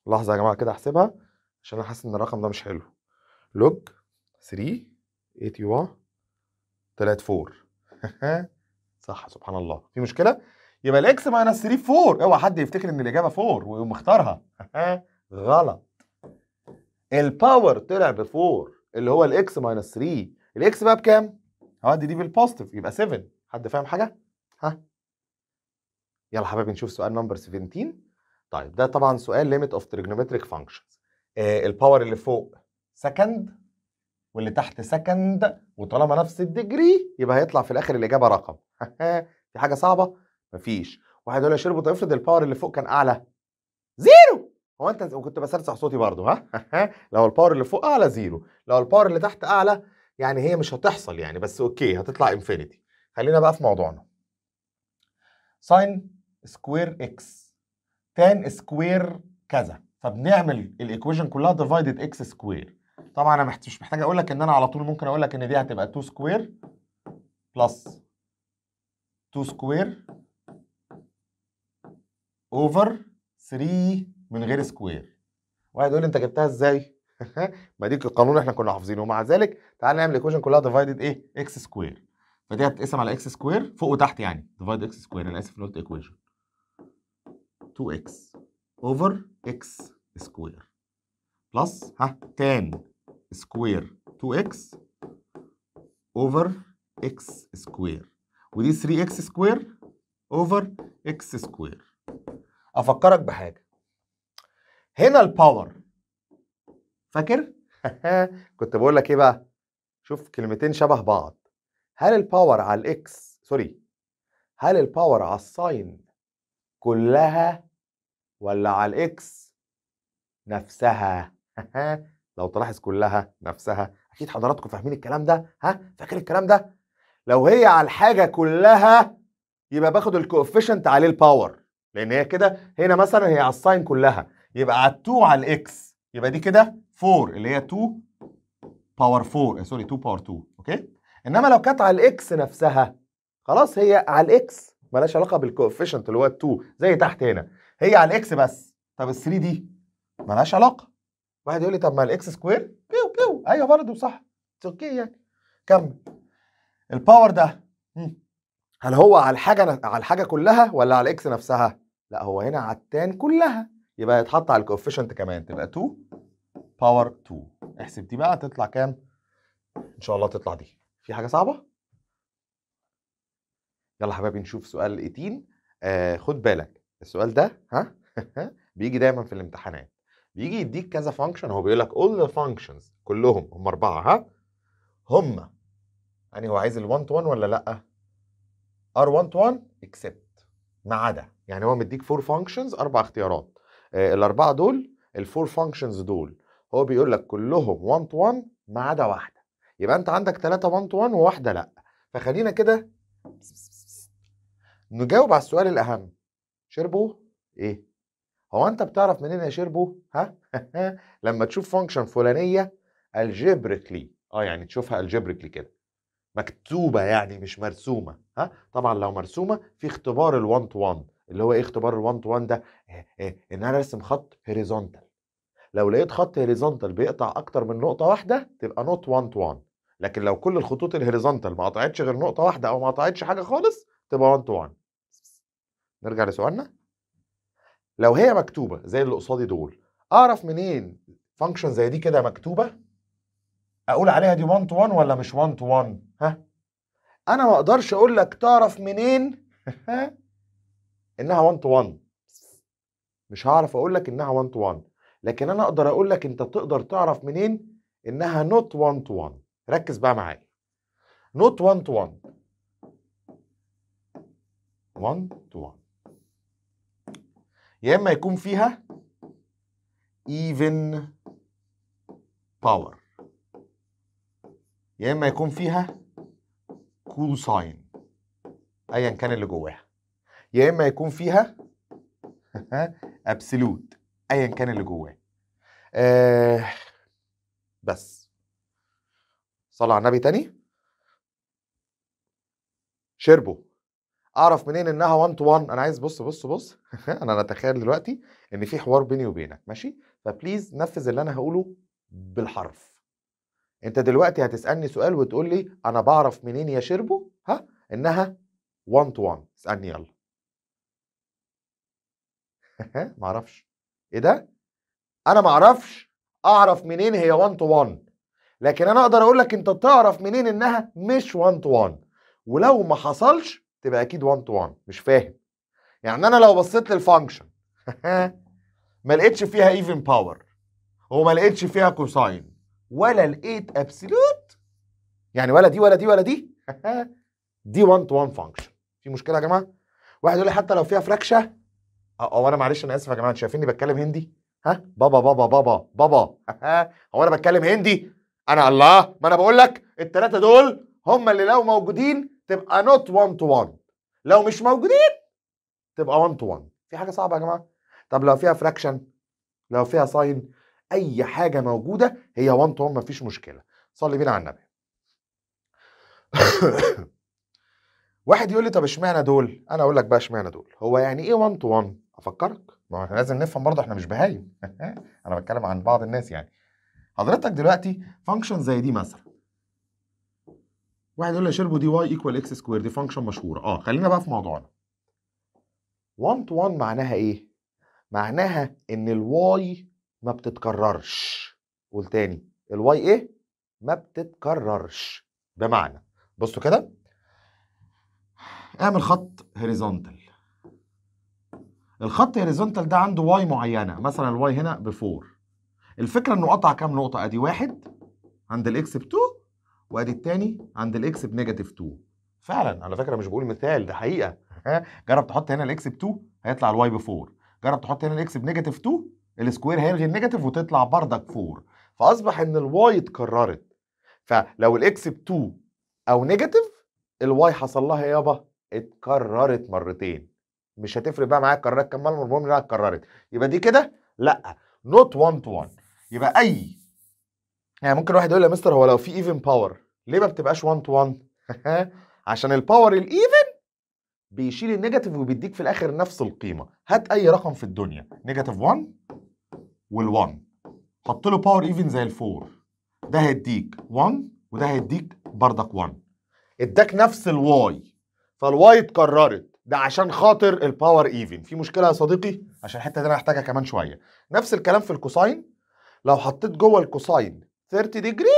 لحظه يا جماعه كده احسبها عشان انا حاسس ان الرقم ده مش حلو لوج 3 81 3 4 صح سبحان الله في مشكله يبقى الاكس ماينس 3 4 اوعى حد يفتكر ان الاجابه 4 ويقوم مختارها غلط الباور طلع ب 4 اللي هو الاكس ماينس 3 الاكس بقى بكام؟ هودي دي بالبوزيتيف يبقى 7 حد فاهم حاجه؟ ها يلا حبايبي نشوف سؤال نمبر 17 طيب ده طبعا سؤال ليميت اوف تريجنومتريك فانكشنز الباور اللي فوق سكند واللي تحت سكند وطالما نفس الديجري يبقى هيطلع في الاخر الاجابه رقم في حاجه صعبه مفيش واحد يقول يا شربو طيب افرض الباور اللي فوق كان اعلى زيرو هو انت وكنت بسرسح صوتي برضه ها لو الباور اللي فوق اعلى زيرو لو الباور اللي تحت اعلى يعني هي مش هتحصل يعني بس اوكي هتطلع انفينيتي خلينا بقى في موضوعنا ساين سكوير اكس تان سكوير كذا فبنعمل الايكويشن كلها ديفايدد اكس سكوير طبعا انا مش محتاج اقول لك ان انا على طول ممكن اقول لك ان دي هتبقى 2 سكوير بلس 2 سكوير اوفر 3 من غير سكوير واحد يقول لي انت جبتها ازاي ما دي القانون احنا كنا حافظينه ومع ذلك تعال نعمل الايكويشن كلها ديفايدد ايه اكس سكوير فدي هتتقسم على اكس سكوير فوق وتحت يعني ديفايد اكس سكوير انا اسف قلت ايكويشن 2x over x سكوير بلس ها tan سكوير 2x over x سكوير ودي 3x سكوير over x سكوير افكرك بحاجه هنا الباور فاكر كنت بقول لك ايه بقى شوف كلمتين شبه بعض هل الباور على الاكس سوري هل الباور على الساين كلها ولا على الاكس نفسها لو تلاحظ كلها نفسها اكيد حضراتكم فاهمين الكلام ده ها فاكر الكلام ده لو هي على الحاجه كلها يبقى باخد الكوفيشنت عليه الباور لان هي كده هنا مثلا هي على الساين كلها يبقى على 2 على الاكس يبقى دي كده 4 اللي هي 2 باور 4 سوري 2 باور 2 اوكي انما لو كانت على الاكس نفسها خلاص هي على الاكس مالهاش علاقه بالكوفيشنت اللي هو 2 زي تحت هنا هي على الاكس بس طب ال 3 دي مالهاش علاقه واحد يقول لي طب ما الاكس سكوير بيو بيو ايوه برضه صح اوكي يعني كمل الباور ده هل هو على الحاجه على الحاجه كلها ولا على الاكس نفسها لا هو هنا على التان كلها يبقى هيتحط على الكوفيشنت كمان تبقى 2 باور 2 احسب دي بقى تطلع كام ان شاء الله تطلع دي في حاجه صعبه يلا حبايبي نشوف سؤال 18 آه خد بالك السؤال ده ها بيجي دايما في الامتحانات بيجي يديك كذا فانكشن هو بيقول لك all the functions كلهم هم اربعه ها هم يعني هو عايز ال 1 to 1 ولا لا؟ ار 1 to 1 اكسبت ما عدا يعني هو مديك فور فانكشنز اربع اختيارات آه الاربعه دول الفور فانكشنز دول هو بيقول لك كلهم 1 to 1 ما عدا واحده يبقى انت عندك ثلاثه 1 to 1 وواحده لا فخلينا كده نجاوب على السؤال الاهم شيربو ايه هو انت بتعرف منين يا شيربو ها لما تشوف فانكشن فلانيه الجبريكلي اه يعني تشوفها الجبريكلي كده مكتوبه يعني مش مرسومه ها طبعا لو مرسومه في اختبار ال1 تو 1 اللي هو ايه اختبار ال1 تو 1 ده إيه إيه ان انا ارسم خط هوريزونتال لو لقيت خط هوريزونتال بيقطع اكتر من نقطه واحده تبقى نوت 1 تو 1 لكن لو كل الخطوط الهوريزونتال ما قطعتش غير نقطه واحده او ما قطعتش حاجه خالص تبقى 1 تو 1 نرجع لسؤالنا لو هي مكتوبه زي اللي قصادي دول اعرف منين فانكشن زي دي كده مكتوبه اقول عليها دي 1 تو 1 ولا مش 1 تو 1 ها انا ما اقدرش اقول لك تعرف منين انها 1 تو 1 مش هعرف اقول لك انها 1 تو 1 لكن انا اقدر اقول لك انت تقدر تعرف منين انها نوت 1 تو 1 ركز بقى معايا نوت 1 تو 1 1 تو 1 يا اما يكون فيها even power يا اما يكون فيها كوساين ايا كان اللي جواها يا اما يكون فيها ابسولوت ايا كان اللي جواها آه بس صلى على النبي تاني شربوا اعرف منين انها 1 تو 1 انا عايز بص بص بص انا نتخيل دلوقتي ان في حوار بيني وبينك ماشي فبليز نفذ اللي انا هقوله بالحرف انت دلوقتي هتسالني سؤال وتقول لي انا بعرف منين يا شربو ها انها 1 تو 1 اسالني يلا معرفش ايه ده انا معرفش اعرف منين هي 1 تو 1 لكن انا اقدر اقول لك انت تعرف منين انها مش 1 تو 1 ولو ما حصلش تبقى اكيد 1 تو 1 مش فاهم يعني انا لو بصيت للفانكشن ما لقيتش فيها ايفن باور وما لقيتش فيها كوساين ولا لقيت ابسولوت يعني ولا دي ولا دي ولا دي دي 1 تو 1 فانكشن في مشكله يا جماعه واحد يقول لي حتى لو فيها فراكشه او انا معلش انا اسف يا جماعه انتوا شايفيني بتكلم هندي ها بابا بابا بابا بابا هو انا بتكلم هندي انا الله ما انا بقول لك الثلاثه دول هم اللي لو موجودين تبقى نوت 1 تو 1 لو مش موجودين تبقى 1 تو 1 في حاجه صعبه يا جماعه طب لو فيها فراكشن لو فيها ساين اي حاجه موجوده هي 1 تو 1 مفيش مشكله صلي بينا على النبي واحد يقول لي طب اشمعنى دول انا اقول لك بقى اشمعنى دول هو يعني ايه 1 تو 1 افكرك ما احنا لازم نفهم برضه احنا مش بهايم انا بتكلم عن بعض الناس يعني حضرتك دلوقتي فانكشن زي دي مثلا واحد يقول لي شربوا دي واي ايكوال اكس سكوير دي فانكشن مشهوره اه خلينا بقى في موضوعنا 1 تو 1 معناها ايه معناها ان الواي ما بتتكررش قول تاني الواي ايه ما بتتكررش بمعنى بصوا كده اعمل خط هوريزونتال الخط هوريزونتال ده عنده واي معينه مثلا الواي هنا ب 4 الفكره انه قطع كام نقطه ادي واحد عند الاكس ب 2 وادي الثاني عند الاكس بنيجاتيف 2 فعلا على فكره مش بقول مثال ده حقيقه جرب تحط هنا الاكس ب 2 هيطلع الواي ب 4 جرب تحط هنا الاكس بنيجاتيف 2 السكوير هيلغي النيجاتيف وتطلع بردك 4 فاصبح ان الواي اتكررت فلو الاكس ب 2 او نيجاتيف الواي حصل لها يابا اتكررت مرتين مش هتفرق بقى معايا اتكررت كام مره المهم انها اتكررت يبقى دي كده لا نوت 1 تو 1 يبقى اي يعني ممكن واحد يقول يا مستر هو لو في ايفن باور ليه ما بتبقاش 1 تو 1 عشان الباور الايفن بيشيل النيجاتيف وبيديك في الاخر نفس القيمه هات اي رقم في الدنيا نيجاتيف 1 وال1 حط له باور ايفن زي ال4 ده هيديك 1 وده هيديك بردك 1 اداك نفس الواي فالواي اتكررت ده عشان خاطر الباور ايفن في مشكله يا صديقي عشان الحته دي انا هحتاجها كمان شويه نفس الكلام في الكوساين لو حطيت جوه الكوساين 30 ديجري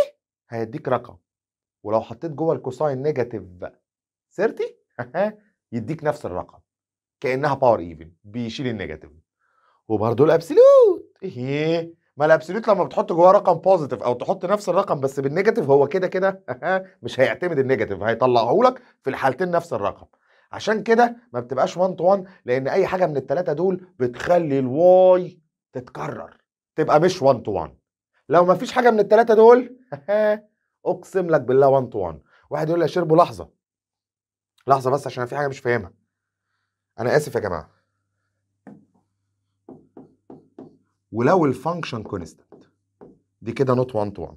هيديك رقم ولو حطيت جوه الكوساين نيجاتيف 30 يديك نفس الرقم كانها باور ايفن بيشيل النيجاتيف وبرده الابسولوت ايه ما الابسولوت لما بتحط جواه رقم بوزيتيف او تحط نفس الرقم بس بالنيجاتيف هو كده كده مش هيعتمد النيجاتيف هيطلعه لك في الحالتين نفس الرقم عشان كده ما بتبقاش 1 تو 1 لان اي حاجه من الثلاثه دول بتخلي الواي تتكرر تبقى مش 1 تو 1 لو ما فيش حاجه من الثلاثه دول اقسم لك بالله 1 تو 1 واحد يقول لي يا شربو لحظه لحظه بس عشان في حاجه مش فاهمها انا اسف يا جماعه ولو الفانكشن كونستنت دي كده نوت 1 تو 1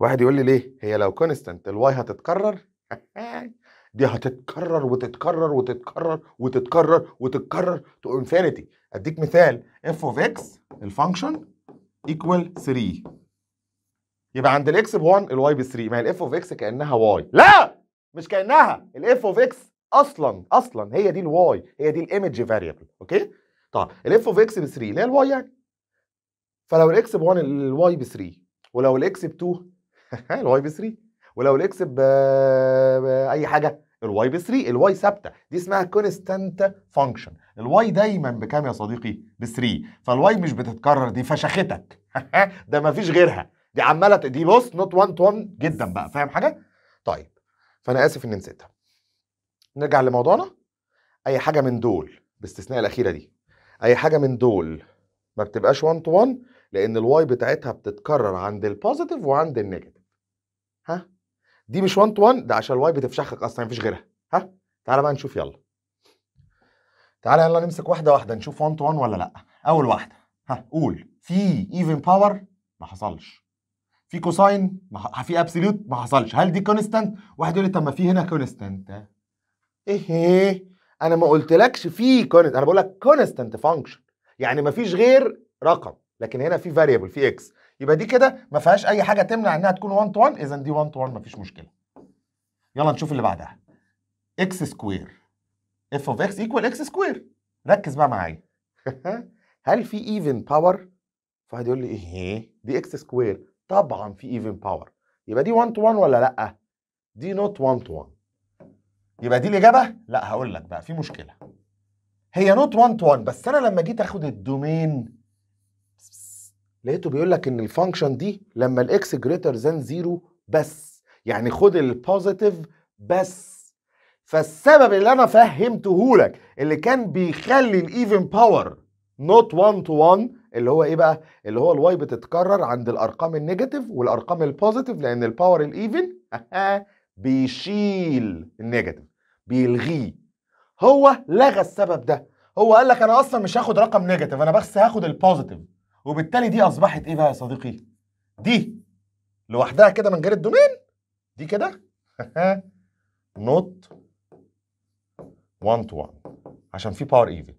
واحد يقول لي ليه هي لو كونستنت الواي هتتكرر دي هتتكرر وتتكرر وتتكرر وتتكرر وتتكرر تو انفينيتي اديك مثال اف اوف اكس الفانكشن ايكوال 3 يبقى عند الاكس ب 1 الواي ب 3 ما الاف اوف اكس كانها واي لا مش كانها الاف اوف اكس اصلا اصلا هي دي الواي هي دي الايمج فاريبل اوكي طب الاف اوف اكس ب 3 اللي هي الواي يعني فلو الاكس ب 1 الواي ب 3 ولو الاكس ب 2 الواي ب 3 ولو الاكس آه، ب اي حاجه الواي ب 3 الواي ثابته دي اسمها كونستانت فانكشن الواي دايما بكام يا صديقي ب 3 فالواي مش بتتكرر دي فشختك ده مفيش غيرها دي عماله دي بص نوت 1 تو 1 جدا بقى فاهم حاجه طيب فانا اسف اني نسيتها نرجع لموضوعنا اي حاجه من دول باستثناء الاخيره دي اي حاجه من دول ما بتبقاش 1 تو 1 لان الواي بتاعتها بتتكرر عند البوزيتيف وعند النيجاتيف ها دي مش 1 تو 1 ده عشان الواي بتفشخك اصلا مفيش غيرها ها تعالى بقى نشوف يلا تعالى يلا نمسك واحده واحده نشوف 1 تو 1 ولا لا اول واحده ها قول في ايفن باور ما حصلش في كوساين ما في ابسوليوت ما حصلش هل دي كونستانت واحد يقول لي طب ما في هنا كونستانت ايه ايه انا ما قلتلكش في كونستانت انا بقول لك كونستانت فانكشن يعني ما فيش غير رقم لكن هنا في فاريبل في اكس يبقى دي كده ما فيهاش اي حاجه تمنع انها تكون 1 تو 1 اذا دي 1 تو 1 مفيش مشكله يلا نشوف اللي بعدها اكس سكوير اف اوف اكس ايكوال اكس سكوير ركز بقى معايا هل في ايفن باور فواحد يقول لي ايه دي اكس سكوير طبعا في ايفن باور يبقى دي 1 تو 1 ولا لا دي نوت 1 تو 1 يبقى دي الاجابه لا هقول لك بقى في مشكله هي نوت 1 تو 1 بس انا لما جيت اخد الدومين لقيته بيقول لك ان الفانكشن دي لما الاكس جريتر ذان زيرو بس يعني خد البوزيتيف بس فالسبب اللي انا فهمته لك اللي كان بيخلي الايفن باور نوت 1 تو 1 اللي هو ايه بقى اللي هو الواي بتتكرر عند الارقام النيجاتيف والارقام البوزيتيف لان الباور الايفن بيشيل النيجاتيف بيلغيه هو لغى السبب ده هو قال لك انا اصلا مش هاخد رقم نيجاتيف انا بس هاخد البوزيتيف وبالتالي دي اصبحت ايه بقى يا صديقي دي لوحدها كده من غير الدومين دي كده نوت 1 تو 1 عشان في باور ايفن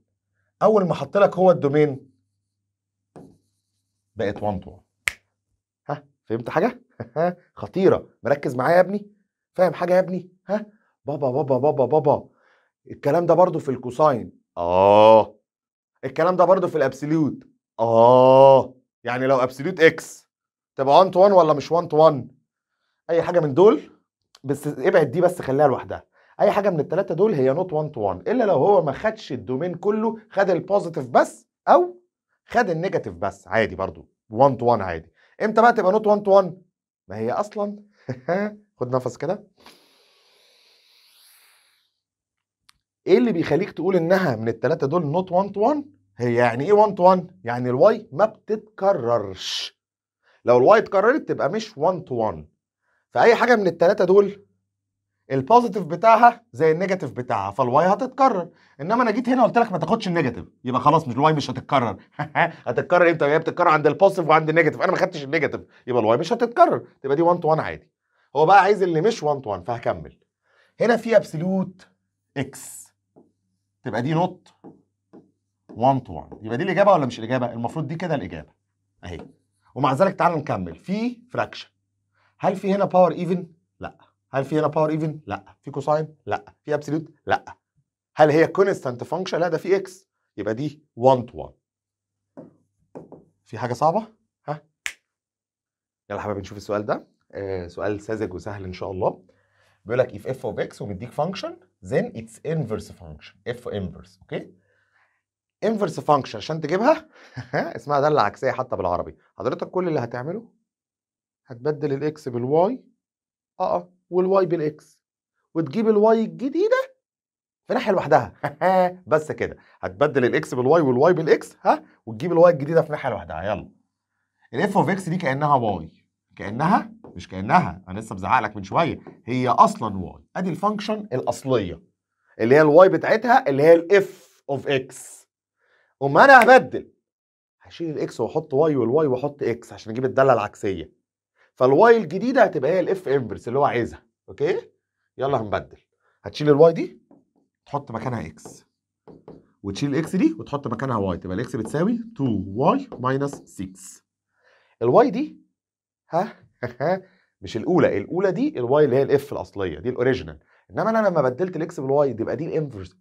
اول ما حط لك هو الدومين بقت 1 تو 1 ها فهمت حاجه خطيره مركز معايا يا ابني فاهم حاجه يا ابني ها بابا بابا بابا بابا الكلام ده برضو في الكوساين اه الكلام ده برضو في الابسوليوت اه يعني لو ابسوليوت اكس تبقى 1 تو 1 ولا مش 1 تو 1 اي حاجه من دول بس ابعد دي بس خليها لوحدها اي حاجه من الثلاثه دول هي نوت 1 تو 1 الا لو هو ما خدش الدومين كله خد البوزيتيف بس او خد النيجاتيف بس عادي برضو 1 تو 1 عادي امتى بقى تبقى نوت 1 تو 1 ما هي اصلا خد نفس كده ايه اللي بيخليك تقول انها من الثلاثه دول نوت 1 تو 1 هي يعني ايه 1 تو 1 يعني الواي ما بتتكررش لو الواي اتكررت تبقى مش 1 تو 1 فاي حاجه من الثلاثه دول البوزيتيف بتاعها زي النيجاتيف بتاعها فالواي هتتكرر انما انا جيت هنا قلت لك ما تاخدش النيجاتيف يبقى خلاص مش الواي مش هتتكرر هتتكرر امتى هي بتتكرر عند البوزيتيف وعند النيجاتيف انا ما خدتش النيجاتيف يبقى الواي مش هتتكرر تبقى دي 1 تو 1 عادي هو بقى عايز اللي مش 1 تو 1 فهكمل هنا في ابسولوت اكس تبقى دي نوت 1 تو 1 يبقى دي الاجابه ولا مش الاجابه المفروض دي كده الاجابه اهي ومع ذلك تعال نكمل في فراكشن هل في هنا باور ايفن لا هل في هنا باور ايفن لا في كوساين لا في ابسولوت لا هل هي كونستانت فانكشن لا ده في اكس يبقى دي 1 تو 1 في حاجه صعبه ها يلا حبايبي نشوف السؤال ده آه سؤال ساذج وسهل ان شاء الله بيقول لك اف اف اوف اكس ومديك فانكشن then its inverse function f inverse اوكي okay? انفرس فانكشن عشان تجيبها اسمها داله عكسيه حتى بالعربي حضرتك كل اللي هتعمله هتبدل الاكس بالواي اه, آه، والواي بالاكس وتجيب الواي الجديده في ناحيه لوحدها بس كده هتبدل الاكس بالواي والواي بالاكس ها وتجيب الواي الجديده في ناحيه لوحدها يلا الاف اوف اكس دي كانها واي كانها مش كانها انا لسه بزعق لك من شويه هي اصلا واي ادي الفانكشن الاصليه اللي هي الواي بتاعتها اللي هي الاف اوف اكس اما انا هبدل هشيل الاكس واحط واي والواي واحط اكس عشان اجيب الداله العكسيه فالواي الجديده هتبقى هي الاف انفرس اللي هو عايزها اوكي يلا هنبدل هتشيل الواي دي تحط مكانها اكس وتشيل الاكس دي وتحط مكانها واي تبقى الاكس بتساوي 2 واي ماينس 6 الواي دي ها مش الاولى الاولى دي الواي اللي هي الاف الاصليه دي الاوريجينال انما انا لما بدلت الاكس بالواي تبقى دي الانفرس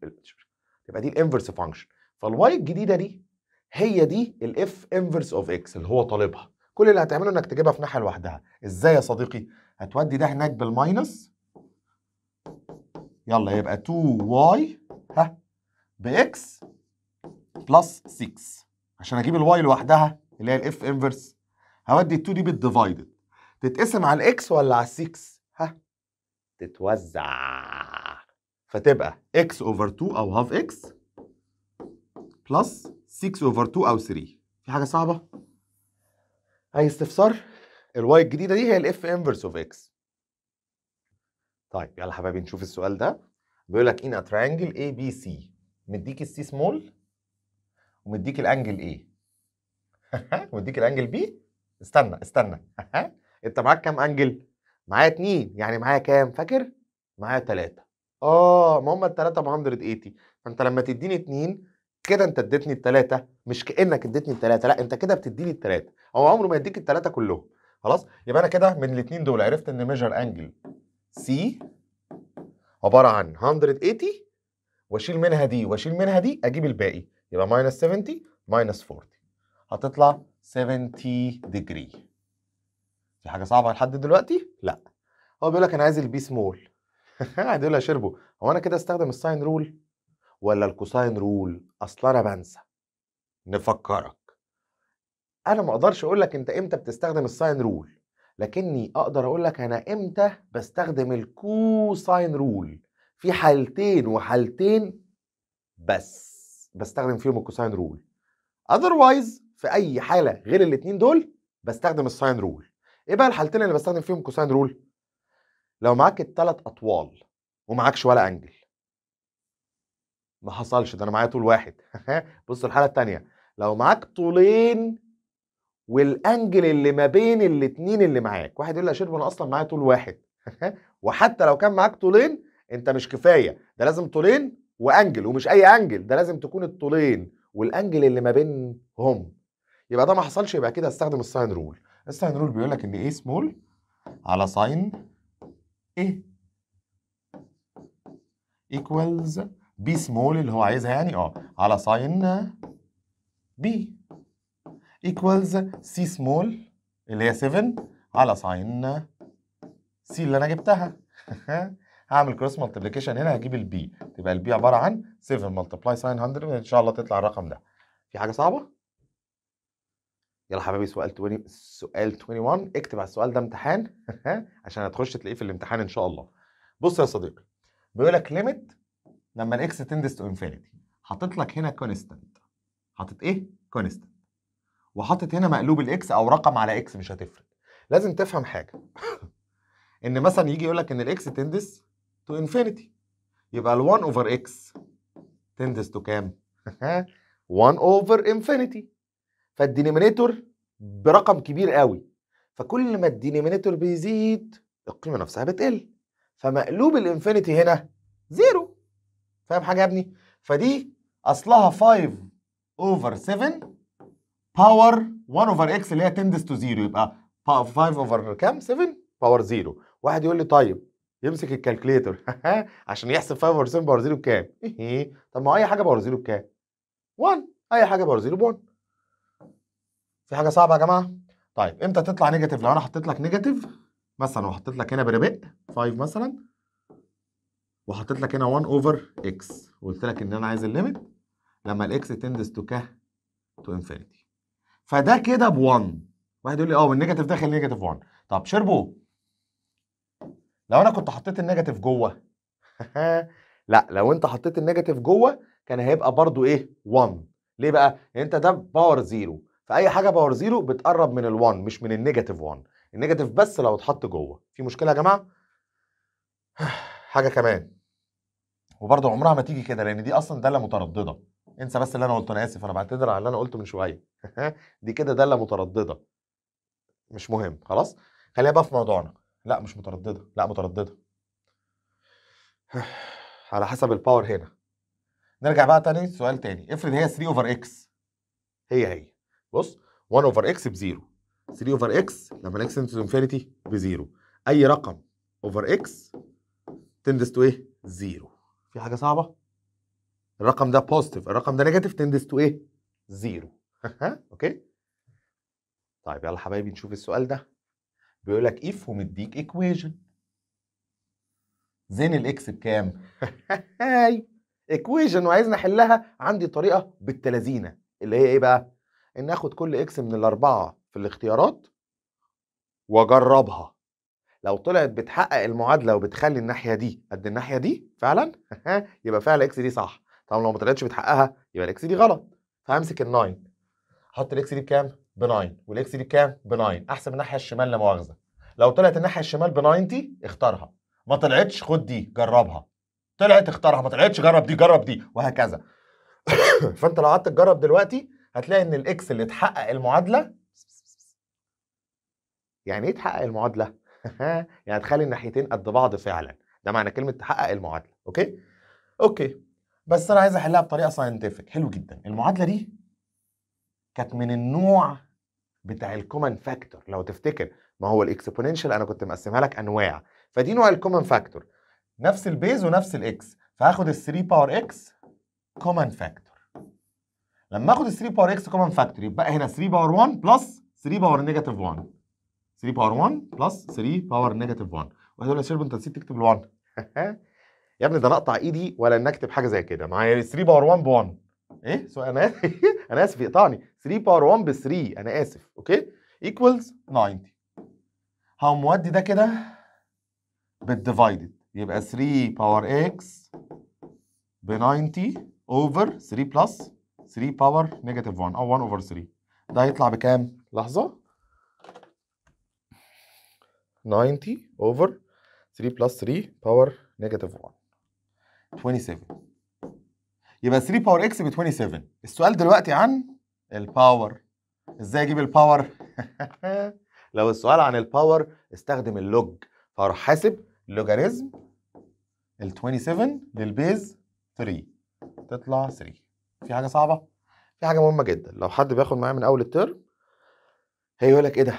تبقى دي الانفرس فانكشن فالواي الجديده دي هي دي الاف انفرس اوف اكس اللي هو طالبها كل اللي هتعمله انك تجيبها في ناحيه لوحدها ازاي يا صديقي هتودي ده هناك بالماينس يلا يبقى واي ها باكس بلس 6 عشان اجيب الواي لوحدها اللي هي الاف انفرس هودي ال 2 دي بالديفايدد تتقسم على الاكس ولا على 6 ها تتوزع فتبقى اكس اوفر 2 او هاف اكس بلس 6 اوفر 2 او 3 في حاجه صعبه اي استفسار الواي الجديده دي هي الاف انفرس اوف اكس طيب يلا حبايبي نشوف السؤال ده بيقول لك ان ترانجل اي بي سي مديك السي سمول ومديك الانجل ايه ومديك الانجل بي استنى استنى انت معاك كام انجل معايا اتنين يعني معايا كام فاكر معايا تلاتة اه ما هم التلاتة ب 180 فانت لما تديني اتنين كده انت اديتني الثلاثه مش كانك اديتني الثلاثه لا انت كده بتديني الثلاثه هو عمره ما يديك الثلاثه كلهم خلاص يبقى انا كده من الاثنين دول عرفت ان ميجر انجل سي عباره عن 180 واشيل منها دي واشيل منها دي اجيب الباقي يبقى ماينس 70 ماينس 40 هتطلع 70 ديجري في حاجه صعبه لحد دلوقتي لا هو بيقول لك انا عايز البي سمول هيقول لك شربو هو انا كده استخدم الساين رول ولا الكوساين رول اصل انا بنسى نفكرك انا ما اقدرش اقول لك انت امتى بتستخدم الساين رول لكني اقدر اقول لك انا امتى بستخدم الكوساين رول في حالتين وحالتين بس بستخدم فيهم الكوساين رول اذروايز في اي حاله غير الاثنين دول بستخدم الساين رول ايه بقى الحالتين اللي بستخدم فيهم الكوساين رول لو معاك الثلاث اطوال ومعاكش ولا انجل ما حصلش ده انا معايا طول واحد بص الحاله الثانيه لو معاك طولين والانجل اللي ما بين الاثنين اللي معاك واحد يقول لي يا شرب انا اصلا معايا طول واحد وحتى لو كان معاك طولين انت مش كفايه ده لازم طولين وانجل ومش اي انجل ده لازم تكون الطولين والانجل اللي ما بينهم يبقى ده ما حصلش يبقى كده استخدم الساين رول الساين رول بيقول لك ان ايه سمول على ساين ايه ايكوالز بي سمول اللي هو عايزها يعني اه على ساين بي ايكوالز سي سمول اللي هي 7 على ساين سي اللي انا جبتها هعمل كروس ملتبليكيشن هنا هجيب البي تبقى البي عباره عن 7 ملتبلاي ساين 100 ان شاء الله تطلع الرقم ده في حاجه صعبه يلا حبايبي سؤال 20 سؤال 21 اكتب على السؤال ده امتحان عشان هتخش تلاقيه في الامتحان ان شاء الله بص يا صديقي بيقول لك ليميت لما الاكس تندس تو انفينيتي حاطط لك هنا كونستانت حاطط ايه كونستانت وحاطط هنا مقلوب الاكس او رقم على اكس مش هتفرق لازم تفهم حاجه ان مثلا يجي يقول لك ان الاكس تندس تو انفينيتي يبقى ال1 اوفر اكس تندس تو كام 1 اوفر انفينيتي فالدينومينيتور برقم كبير قوي فكل ما الدينومينيتور بيزيد القيمه نفسها بتقل فمقلوب الانفينيتي هنا زيرو فاهم حاجه يا ابني فدي اصلها 5 اوفر 7 باور 1 اوفر اكس اللي هي 10 تو 0 يبقى 5 اوفر كام 7 باور 0 واحد يقول لي طيب يمسك الكالكليتر عشان يحسب 5 اوفر 7 باور 0 بكام طب ما اي حاجه باور 0 بكام 1 اي حاجه باور 0 ب 1 في حاجه صعبه يا جماعه طيب امتى تطلع نيجاتيف لو انا حطيت لك نيجاتيف مثلا وحطيت لك هنا بربق 5 مثلا وحطيت لك هنا 1 اوفر اكس وقلت لك ان انا عايز الليميت لما الاكس تندز تو ك تو انفينيتي فده كده ب 1 واحد يقول لي اه والنيجاتيف داخل نيجاتيف 1 طب شربو لو انا كنت حطيت النيجاتيف جوه لا لو انت حطيت النيجاتيف جوه كان هيبقى برضو ايه 1 ليه بقى انت ده باور زيرو فاي حاجه باور زيرو بتقرب من ال1 مش من النيجاتيف 1 النيجاتيف بس لو اتحط جوه في مشكله يا جماعه حاجه كمان وبرضه عمرها ما تيجي كده لان دي اصلا داله متردده انسى بس اللي انا قلته انا اسف انا بعتذر على اللي انا قلته من شويه دي كده داله متردده مش مهم خلاص خلينا بقى في موضوعنا لا مش متردده لا متردده على حسب الباور هنا نرجع بقى تاني سؤال تاني افرض هي 3 اوفر اكس هي هي بص 1 اوفر اكس ب 0 3 اوفر اكس لما الاكس تندس تو انفينيتي 0 اي رقم اوفر اكس تندس تو ايه؟ 0 في حاجه صعبه الرقم ده بوزيتيف الرقم ده نيجاتيف تندس تو ايه زيرو اوكي طيب يلا حبايبي نشوف السؤال ده بيقول لك اف ومديك ايكويجن زين الاكس بكام هاي ايكويجن وعايزنا احلها عندي طريقه بالتلازينه اللي هي ايه بقى ان اخد كل اكس من الاربعه في الاختيارات واجربها لو طلعت بتحقق المعادله وبتخلي الناحيه دي قد الناحيه دي فعلا يبقى فعلا اكس دي صح طب لو ما طلعتش بتحققها يبقى الاكس دي غلط فامسك ال9 احط الاكس دي بكام ب 9 والاكس دي بكام ب 9 احسب الناحيه الشمال لا مؤاخذه لو طلعت الناحيه الشمال ب 90 اختارها ما طلعتش خد دي جربها طلعت اختارها ما طلعتش جرب دي جرب دي وهكذا فانت لو قعدت تجرب دلوقتي هتلاقي ان الاكس اللي اتحقق المعادله يعني ايه تحقق المعادله يعني تخلي الناحيتين قد بعض فعلا ده معنى كلمه تحقق المعادله اوكي اوكي بس انا عايز احلها بطريقه ساينتفك حلو جدا المعادله دي كانت من النوع بتاع الكومن فاكتور لو تفتكر ما هو الاكسبوننشال انا كنت مقسمها لك انواع فدي نوع الكومن فاكتور نفس البيز ونفس الاكس فهاخد ال 3 باور اكس كومن فاكتور لما اخد ال 3 باور اكس كومن فاكتور يبقى هنا 3 باور 1 بلس 3 باور نيجاتيف 1 3 باور 1 بلس 3 باور نيجاتيف 1 واحد يقول يا شرب انت نسيت تكتب ال 1 يا ابني ده انا اقطع ايدي ولا ان اكتب حاجه زي كده معايا 3 باور 1 ب 1 ايه سو انا انا اسف يقطعني 3 باور 1 ب 3 انا اسف اوكي ايكوالز 90 هقوم مودي ده كده بالديفايدد يبقى 3 باور اكس ب 90 اوفر 3 بلس 3 باور نيجاتيف 1 او 1 اوفر 3 ده هيطلع بكام؟ لحظه 90 over 3 plus 3 power negative 1 27 يبقى 3 power x ب 27 السؤال دلوقتي عن الباور ازاي اجيب الباور لو السؤال عن الباور استخدم اللوج فاروح حاسب لوجاريزم ال 27 للبيز 3 تطلع 3 في حاجه صعبه في حاجه مهمه جدا لو حد بياخد معايا من اول الترم هيقول لك ايه ده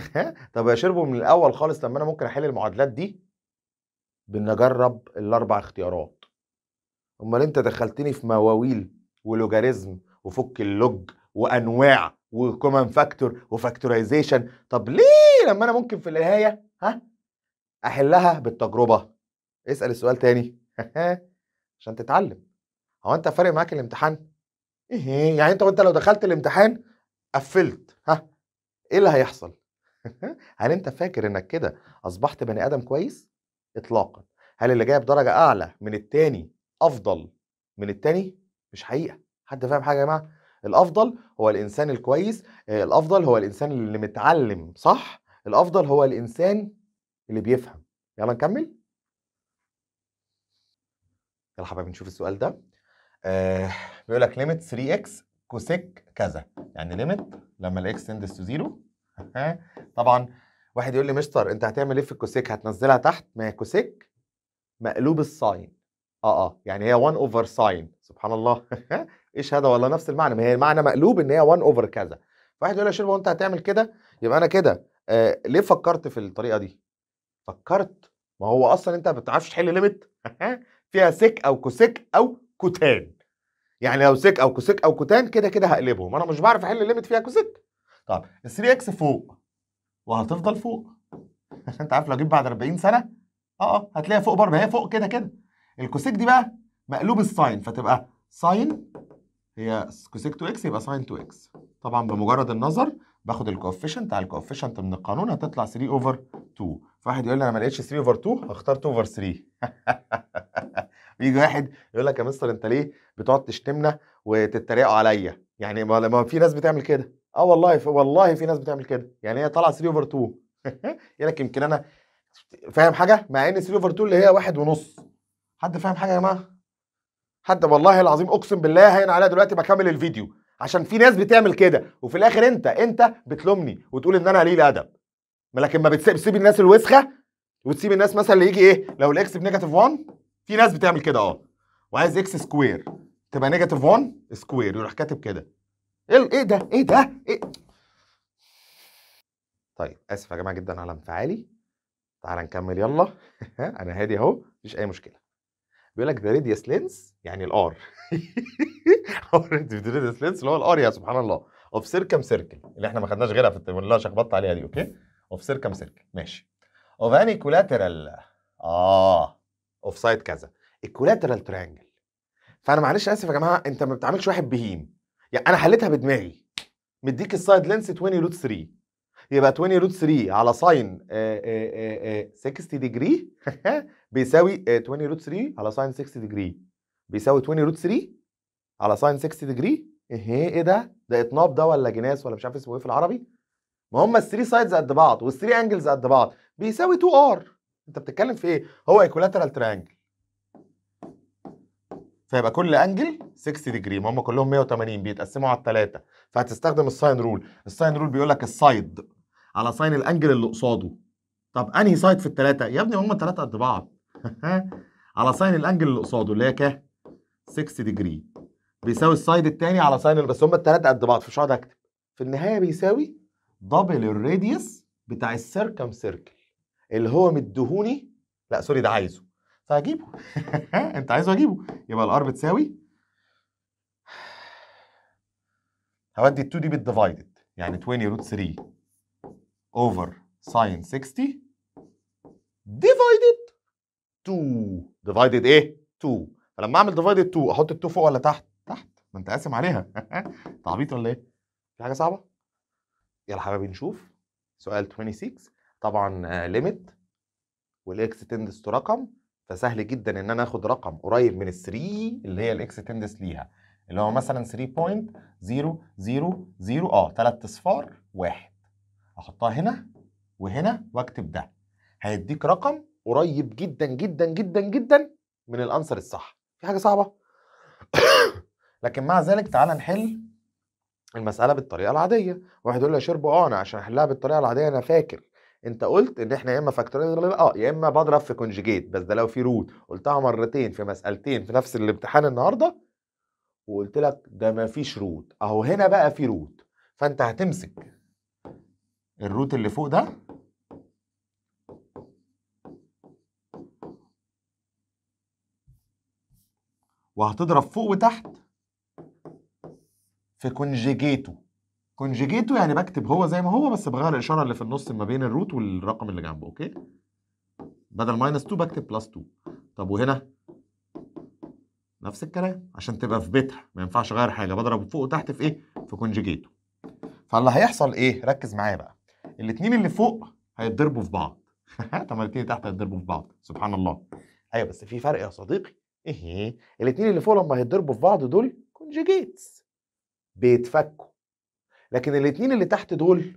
طب يا اشربه من الاول خالص لما انا ممكن احل المعادلات دي بان اجرب الاربع اختيارات امال انت دخلتني في مواويل ولوجاريزم وفك اللوج وانواع وكومن فاكتور وفاكتورايزيشن طب ليه لما انا ممكن في النهايه ها احلها بالتجربه اسال السؤال تاني عشان تتعلم هو انت فارق معاك الامتحان ايه يعني انت وانت لو دخلت الامتحان قفلت ها ايه اللي هيحصل هل انت فاكر انك كده اصبحت بني ادم كويس اطلاقا هل اللي جايب درجه اعلى من التاني افضل من التاني مش حقيقه حد فاهم حاجه يا جماعه الافضل هو الانسان الكويس آه، الافضل هو الانسان اللي متعلم صح الافضل هو الانسان اللي بيفهم يلا نكمل يلا حبايبي نشوف السؤال ده آه بيقول لك ليميت 3 اكس كوسيك كذا يعني ليميت لما الاكس تندس تو زيرو طبعا واحد يقول لي مستر انت هتعمل ايه في الكوسيك هتنزلها تحت ما هي كوسيك مقلوب الساين اه اه يعني هي 1 اوفر ساين سبحان الله ايش هذا والله نفس المعنى ما هي المعنى مقلوب ان هي 1 اوفر كذا فواحد يقول لي يا انت هتعمل كده يبقى انا كده آه ليه فكرت في الطريقه دي فكرت ما هو اصلا انت ما بتعرفش تحل ليميت فيها سيك او كوسيك او كوتان يعني لو سك او كوسيك او كوتان كده كده هقلبهم انا مش بعرف احل الليميت فيها كوسيك طب ال 3 اكس فوق وهتفضل فوق انت عارف لو جيت بعد 40 سنه اه اه هتلاقيها فوق برضه هي فوق كده كده الكوسيك دي بقى مقلوب الساين فتبقى ساين هي كوسيك 2 اكس يبقى ساين 2 اكس طبعا بمجرد النظر باخد الكوفيشنت على الكوفيشنت من القانون هتطلع 3 اوفر 2 فواحد يقول لي انا ما لقيتش 3 اوفر 2 هختار 2 اوفر 3 بيجي واحد يقول لك يا مستر انت ليه بتقعد تشتمنا وتتريقوا عليا يعني ما في ناس بتعمل كده اه والله في والله في ناس بتعمل كده يعني هي طالعه 3 اوفر 2 يقول لك يمكن انا فاهم حاجه مع ان 3 اوفر 2 اللي هي واحد ونص حد فاهم حاجه يا جماعه حد والله العظيم اقسم بالله هين عليها دلوقتي بكمل الفيديو عشان في ناس بتعمل كده وفي الاخر انت انت بتلومني وتقول ان انا قليل ادب لكن ما بتسيب الناس الوسخه وتسيب الناس مثلا اللي يجي ايه لو الاكس بنيجاتيف 1 في ناس بتعمل كده اه وعايز اكس سكوير تبقى نيجاتيف 1 سكوير يروح كاتب كده إيه, ايه ده ايه ده ايه طيب اسف يا جماعه جدا على انفعالي تعال نكمل يلا انا هادي اهو مفيش اي مشكله بيقول لك ذا ريديوس لينس يعني الار ذا ريديوس لينس اللي هو الار يا سبحان الله اوف سيركم سيركل اللي احنا ما خدناش غيرها في التمرين اللي شخبطت عليها دي اوكي اوف سيركم سيركل ماشي اوف اني كولاترال اه اوف سايد كذا الكولاترال ترانجل فانا معلش اسف يا جماعه انت ما بتعملش واحد بهيم يعني انا حليتها بدماغي مديك السايد لينس 20 روت 3 يبقى 20 روت 3 على ساين 60 ديجري بيساوي 20 روت 3 على ساين 60 ديجري بيساوي 20 روت 3 على ساين 60 ديجري ايه ايه ده ده اطناب ده ولا جناس ولا مش عارف اسمه ايه في العربي ما هم الثري سايدز قد بعض والثري انجلز قد بعض بيساوي 2 ار انت بتتكلم في ايه هو ايكولاترال ترانجل. فيبقى كل انجل 60 ديجري ما هم كلهم 180 بيتقسموا على الثلاثه فهتستخدم الساين رول الساين رول بيقول لك السايد على ساين الانجل اللي قصاده طب انهي سايد في الثلاثه يا ابني هم الثلاثه قد بعض على ساين الانجل اللي قصاده اللي هي ك 60 ديجري بيساوي السايد الثاني على ساين بس هم الثلاثه قد بعض فمش هقعد اكتب في النهايه بيساوي دبل الراديوس بتاع السيركم سيركل اللي هو مدهوني لا سوري ده عايزه فهجيبه انت عايزه اجيبه يبقى الار بتساوي هودي ال 2 دي بالديفايدد يعني 20 روت 3 اوفر ساين 60 ديفايدد 2 ديفايدد ايه 2 فلما اعمل ديفايدد 2 احط ال 2 فوق ولا تحت تحت ما انت قاسم عليها انت عبيط ولا ايه في حاجه صعبه يلا حبايبي نشوف سؤال 26 طبعا ليميت والاكس تندس تو رقم فسهل جدا ان انا اخد رقم قريب من ال 3 اللي هي الاكس تندس ليها اللي هو مثلا 3.000 اه ثلاث اصفار واحد احطها هنا وهنا واكتب ده هيديك رقم قريب جدا جدا جدا جدا من الانسر الصح في حاجه صعبه لكن مع ذلك تعالى نحل المساله بالطريقه العاديه واحد يقول لي يا شربو اه انا عشان احلها بالطريقه العاديه انا فاكر انت قلت ان احنا يا اما فاكتوريال اه يا اما بضرب في كونجيجيت بس ده لو في روت قلتها مرتين في مسالتين في نفس الامتحان النهارده وقلت لك ده ما فيش روت اهو هنا بقى في روت فانت هتمسك الروت اللي فوق ده وهتضرب فوق وتحت في كونجيجيته كونجيجيتو يعني بكتب هو زي ما هو بس بغير الاشاره اللي في النص ما بين الروت والرقم اللي جنبه اوكي بدل ماينس 2 بكتب بلس 2 طب وهنا نفس الكلام عشان تبقى في بيتها ما ينفعش اغير حاجه بضرب فوق وتحت في ايه في كونجيجيتو فاللي هيحصل ايه ركز معايا بقى الاثنين اللي فوق هيتضربوا في بعض طب الاثنين تحت هيتضربوا في بعض سبحان الله ايوه بس في فرق يا صديقي ايه الاثنين اللي فوق لما هيتضربوا في بعض دول كونجيجيتس بيتفكوا لكن الاثنين اللي تحت دول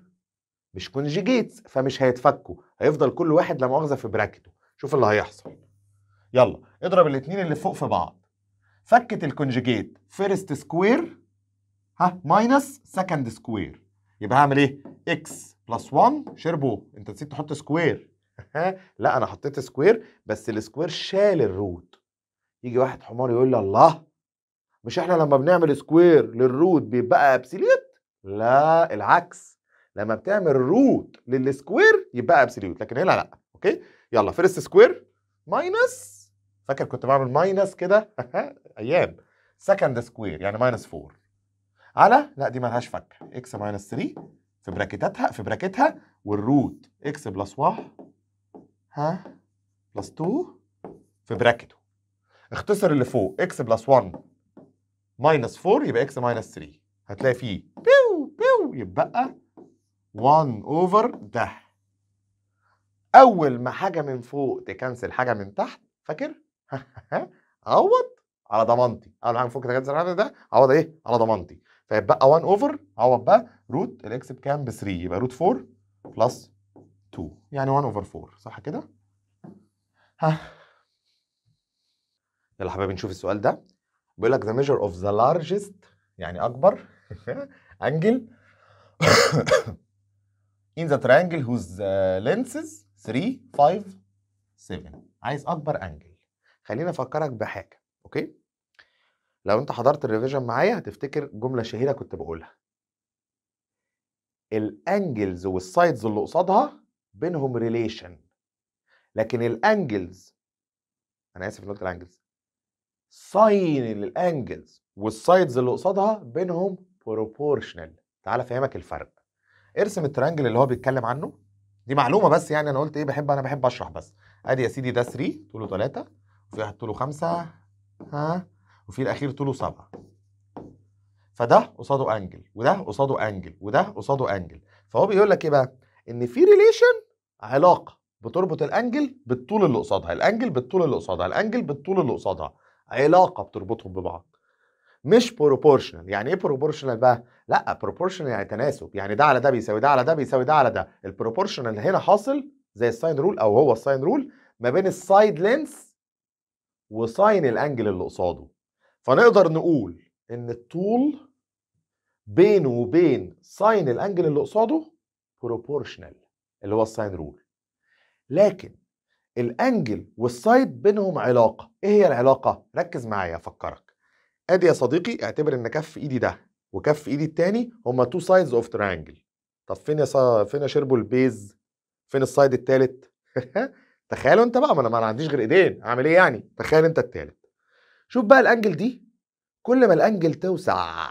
مش كونجيجيتس فمش هيتفكوا هيفضل كل واحد لا مؤاخذه في براكته شوف اللي هيحصل يلا اضرب الاثنين اللي فوق في بعض فكت الكونجيجيت فيرست سكوير ها ماينس سكند سكوير يبقى هعمل ايه اكس بلس 1 شربو انت نسيت تحط سكوير لا انا حطيت سكوير بس السكوير شال الروت يجي واحد حمار يقول لي الله مش احنا لما بنعمل سكوير للروت بيبقى ابسليت لا العكس لما بتعمل روت للسكوير يبقى ابسوليوت لكن هنا لا اوكي يلا فيرست سكوير ماينس فاكر كنت بعمل ماينس كده ايام سكند سكوير يعني ماينس 4 على لا دي مالهاش فك اكس ماينس 3 في براكتاتها في براكتها والروت اكس بلس 1 ها بلس 2 في براكته اختصر اللي فوق اكس بلس 1 ماينس 4 يبقى اكس ماينس 3 هتلاقي فيه بيو يتبقى 1 اوفر ده اول ما حاجه من فوق تكنسل حاجه من تحت فاكر عوض على ضمانتي اول حاجه من فوق تكنسل حاجه ده عوض ايه على ضمانتي فيبقى 1 اوفر عوض بقى روت الاكس بكام ب 3 يبقى روت 4 بلس 2 يعني 1 اوفر 4 صح كده ها يلا حبايبي نشوف السؤال ده بيقول لك ذا ميجر اوف ذا لارجست يعني اكبر انجل in the triangle whose uh, lenses 3 5 7 عايز اكبر انجل خليني افكرك بحاجه اوكي لو انت حضرت الريفيجن معايا هتفتكر جمله شهيره كنت بقولها الانجلز والسايدز اللي قصادها بينهم ريليشن لكن الانجلز انا اسف ان قلت الانجلز ساين الانجلز والسايدز اللي قصادها بينهم بروبورشنال تعال افهمك الفرق ارسم الترانجل اللي هو بيتكلم عنه دي معلومه بس يعني انا قلت ايه بحب انا بحب اشرح بس ادي يا سيدي ده 3 طوله 3 وفي واحد طوله 5 ها وفي الاخير طوله 7 فده قصاده انجل وده قصاده انجل وده قصاده انجل فهو بيقول لك ايه بقى ان في ريليشن علاقه بتربط الانجل بالطول اللي قصادها الانجل بالطول اللي قصادها الانجل بالطول اللي قصادها علاقه بتربطهم ببعض مش بروبورشنال يعني ايه بروبورشنال بقى لا بروبورشنال يعني تناسب يعني ده على ده بيساوي ده على ده بيساوي ده على ده البروبورشنال هنا حاصل زي الساين رول او هو الساين رول ما بين السايد لينس وساين الانجل اللي قصاده فنقدر نقول ان الطول بينه وبين ساين الانجل اللي قصاده بروبورشنال اللي هو الساين رول لكن الانجل والسايد بينهم علاقه ايه هي العلاقه ركز معايا افكرك ادي يا صديقي اعتبر ان كف ايدي ده وكف ايدي التاني هما تو سايدز اوف ترانجل طب فين يا صا... فين يا شربو البيز فين السايد التالت تخيلوا انت بقى ما انا ما عنديش غير ايدين اعمل ايه يعني تخيل انت التالت شوف بقى الانجل دي كل ما الانجل توسع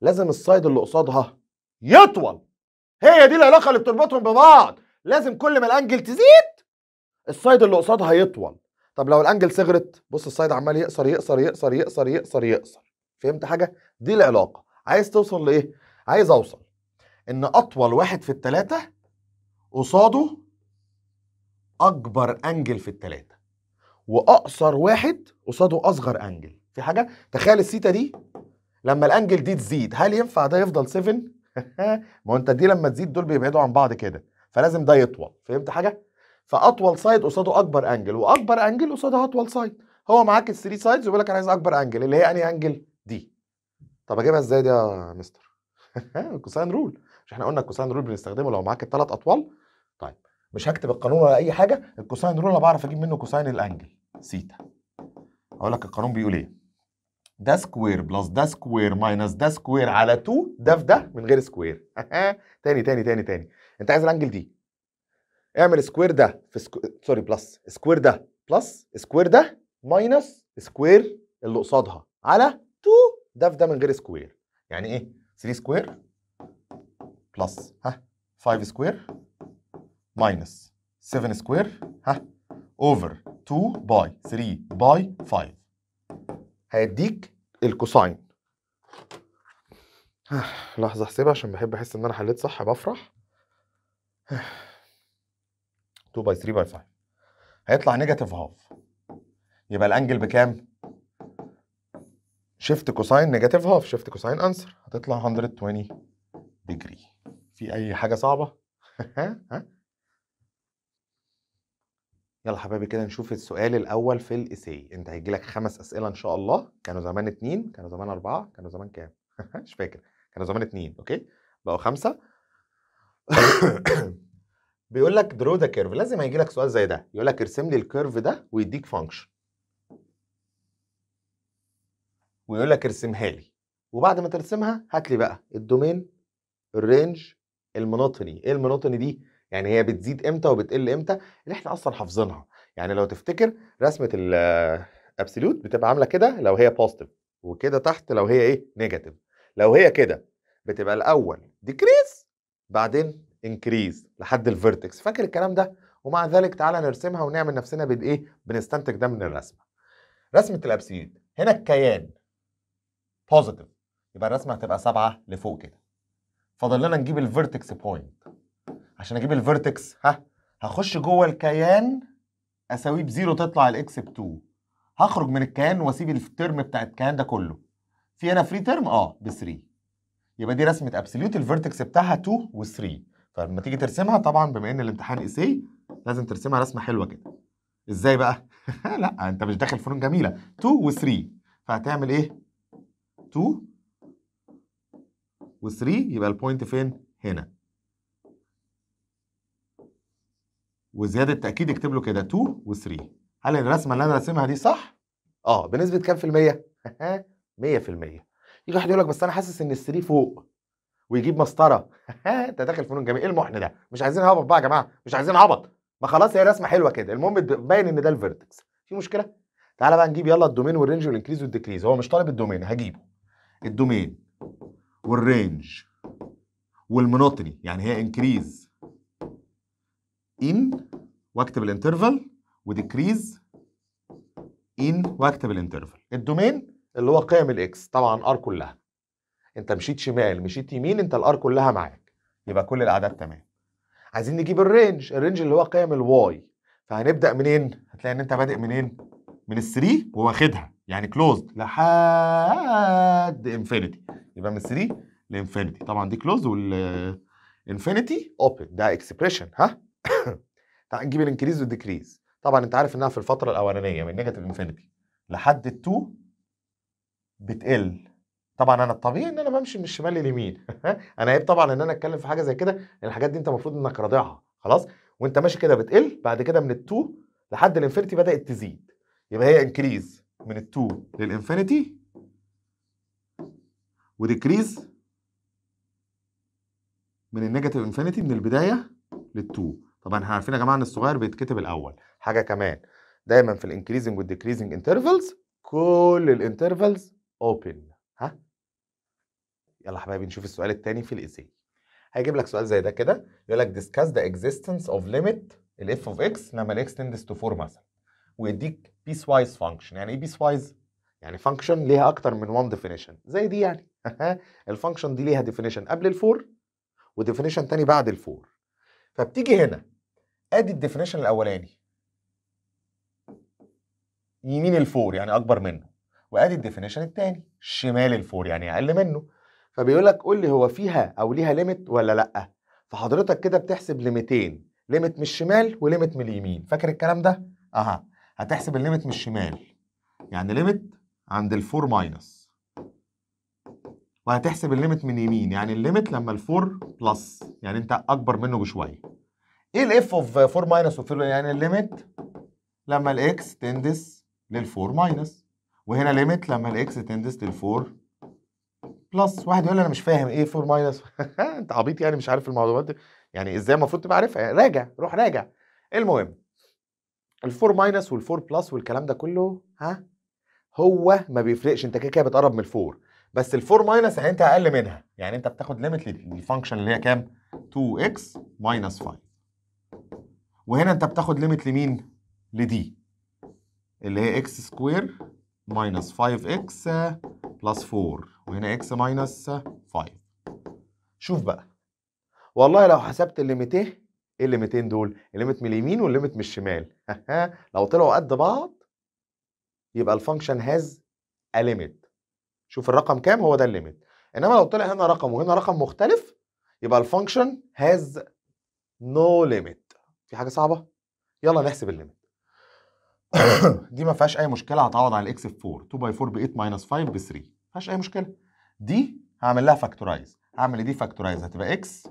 لازم السايد اللي قصادها يطول هي دي العلاقه اللي بتربطهم ببعض لازم كل ما الانجل تزيد السايد اللي قصادها يطول طب لو الانجل صغرت بص السايد عمال يقصر يقصر يقصر يقصر يقصر يقصر فهمت حاجه دي العلاقه عايز توصل لايه عايز اوصل ان اطول واحد في الثلاثه قصاده اكبر انجل في الثلاثه واقصر واحد قصاده اصغر انجل في حاجه تخيل السيتا دي لما الانجل دي تزيد هل ينفع ده يفضل 7 ما انت دي لما تزيد دول بيبعدوا عن بعض كده فلازم ده يطول فهمت حاجه فاطول سايد قصاده اكبر انجل واكبر انجل قصادها اطول سايد هو معاك الثري سايدز ويقول لك انا عايز اكبر انجل اللي هي انهي انجل دي طب اجيبها ازاي دي يا مستر الكوساين رول مش احنا قلنا الكوساين رول بنستخدمه لو معاك الثلاث اطوال طيب مش هكتب القانون ولا اي حاجه الكوساين رول انا بعرف اجيب منه كوساين الانجل سيتا اقول لك القانون بيقول ايه ده سكوير بلس ده سكوير ماينس ده سكوير على 2 ده في ده من غير سكوير تاني تاني تاني تاني انت عايز الانجل دي اعمل سكوير ده في سوري بلس سكوير ده بلس سكوير ده ماينس سكوير اللي قصادها على 2 ده في ده من غير سكوير يعني ايه 3 سكوير بلس ها 5 سكوير ماينس 7 سكوير ها اوفر 2 باي 3 باي 5 هيديك الكوساين لحظة احسبها عشان بحب احس ان انا حليت صح بفرح 2 باي 3 باي 5 هيطلع نيجاتيف هاف يبقى الانجل بكام؟ شيفت كوساين نيجاتيف هاف شيفت كوساين انسر هتطلع 120 ديجري في اي حاجه صعبه؟ ها؟ يلا حبايبي كده نشوف السؤال الاول في الاساي انت هيجي لك خمس اسئله ان شاء الله كانوا زمان اتنين كانوا زمان اربعه كانوا زمان كام؟ مش فاكر كانوا زمان اتنين اوكي بقوا خمسه بيقول لك درو ذا كيرف لازم هيجي لك سؤال زي ده يقول لك ارسم لي الكيرف ده ويديك فانكشن ويقول لك ارسمها لي وبعد ما ترسمها هات لي بقى الدومين الرينج المونوتوني ايه المونوتوني دي يعني هي بتزيد امتى وبتقل امتى اللي احنا اصلا حافظينها يعني لو تفتكر رسمه الابسوليوت بتبقى عامله كده لو هي بوزيتيف وكده تحت لو هي ايه نيجاتيف لو هي كده بتبقى الاول ديكريس بعدين انكريز لحد الفيرتكس فاكر الكلام ده ومع ذلك تعالى نرسمها ونعمل نفسنا بايه بنستنتج ده من الرسمه رسمه الابسيد هنا الكيان بوزيتيف يبقى الرسمه هتبقى سبعه لفوق كده فاضل لنا نجيب الفيرتكس بوينت عشان اجيب الفيرتكس ها هخش جوه الكيان اساويه بزيرو تطلع الاكس ب 2 هخرج من الكيان واسيب الترم بتاع الكيان ده كله في هنا فري ترم اه ب 3 يبقى دي رسمه ابسوليوت الفيرتكس بتاعها 2 و 3 فلما تيجي ترسمها طبعا بما ان الامتحان اسي لازم ترسمها رسمه حلوه كده ازاي بقى لا انت مش داخل فنون جميله 2 و3 فهتعمل ايه 2 و3 يبقى البوينت فين هنا وزياده تاكيد اكتب له كده 2 و3 هل الرسمه اللي انا راسمها دي صح اه بنسبه كام في الميه 100% يجي واحد يقول لك بس انا حاسس ان ال3 فوق ويجيب مسطره انت داخل فنون جميل ايه المحن ده مش عايزين هبط بقى يا جماعه مش عايزين عبط ما خلاص هي رسمه حلوه كده المهم باين ان ده الفيرتكس في مشكله تعالى بقى نجيب يلا الدومين والرينج والانكريز والديكريز هو مش طالب الدومين هجيبه الدومين والرينج والمونوتوني يعني هي انكريز ان واكتب الانترفال وديكريز ان واكتب الانترفال الدومين اللي هو قيم الاكس طبعا ار كلها انت مشيت شمال مشيت يمين انت الار كلها معاك يبقى كل الاعداد تمام عايزين نجيب الرينج الرينج اللي هو قيم الواي فهنبدا منين هتلاقي ان انت بادئ منين من ال3 واخدها يعني كلوزد لحد انفينيتي يبقى من 3 لانفينيتي طبعا دي كلوز والانفينيتي اوبن ده اكسبريشن ها تعال نجيب الانكريز والديكريز طبعا انت عارف انها في الفتره الاولانيه من نيجاتيف انفينيتي لحد ال2 بتقل طبعا انا الطبيعي ان انا بمشي من الشمال لليمين انا عيب طبعا ان انا اتكلم في حاجه زي كده الحاجات دي انت المفروض انك راضعها خلاص وانت ماشي كده بتقل بعد كده من التو لحد الانفينيتي بدات تزيد يبقى هي انكريز من التو للانفينيتي وديكريز من النيجاتيف انفينيتي من البدايه للتو طبعا احنا عارفين يا جماعه ان الصغير بيتكتب الاول حاجه كمان دايما في الانكريزنج والديكريزنج انترفلز كل الانترفلز اوبن ها يلا حبايبي نشوف السؤال الثاني في الايزي هيجيب لك سؤال زي ده كده يقول لك discuss the existence of limit ال f of x لما ال x tends to 4 مثلا ويديك piecewise function يعني ايه piecewise؟ يعني function ليها اكتر من one definition زي دي يعني الفانكشن دي ليها definition قبل ال 4 وديفينيشن تاني بعد ال 4 فبتيجي هنا ادي الديفينيشن الاولاني يمين ال 4 يعني اكبر منه وادي الديفينيشن التاني شمال ال 4 يعني اقل منه فبيقول لك قول لي هو فيها او ليها ليميت ولا لا فحضرتك كده بتحسب ليميتين ليميت من الشمال وليميت من اليمين فاكر الكلام ده اها هتحسب الليميت من الشمال يعني ليميت عند الفور ماينس وهتحسب الليميت من اليمين يعني الليميت لما الفور بلس يعني انت اكبر منه بشويه ايه الاف اوف 4 ماينس وفي يعني الليميت لما الاكس تندس للفور ماينس وهنا ليميت لما الاكس تندس للفور بلس واحد يقول لي انا مش فاهم ايه 4 ماينس انت عبيط يعني مش عارف المعلومات دي يعني ازاي المفروض تبقى عارفها يعني راجع روح راجع المهم الفور ماينس والفور بلس والكلام ده كله ها هو ما بيفرقش انت كده كده بتقرب من الفور بس الفور ماينس يعني انت اقل منها يعني انت بتاخد ليميت للفانكشن اللي هي كام 2 x ماينس 5 وهنا انت بتاخد ليميت لمين لدي اللي هي x سكوير ماينس 5 x بلس 4 وهنا اكس ماينس 5 شوف بقى والله لو حسبت الليمتين ايه الليميتين إيه دول الليميت من اليمين والليميت من الشمال لو طلعوا قد بعض يبقى الفانكشن هاز ا ليميت شوف الرقم كام هو ده الليميت انما لو طلع هنا رقم وهنا رقم مختلف يبقى الفانكشن هاز نو ليميت في حاجه صعبه يلا نحسب الليميت دي ما فيهاش اي مشكله هتعوض على الاكس في 4 2 باي 4 ب 8 minus 5 ب 3 فيهاش اي مشكله دي هعمل لها فاكتورايز اعمل دي فاكتورايز هتبقى اكس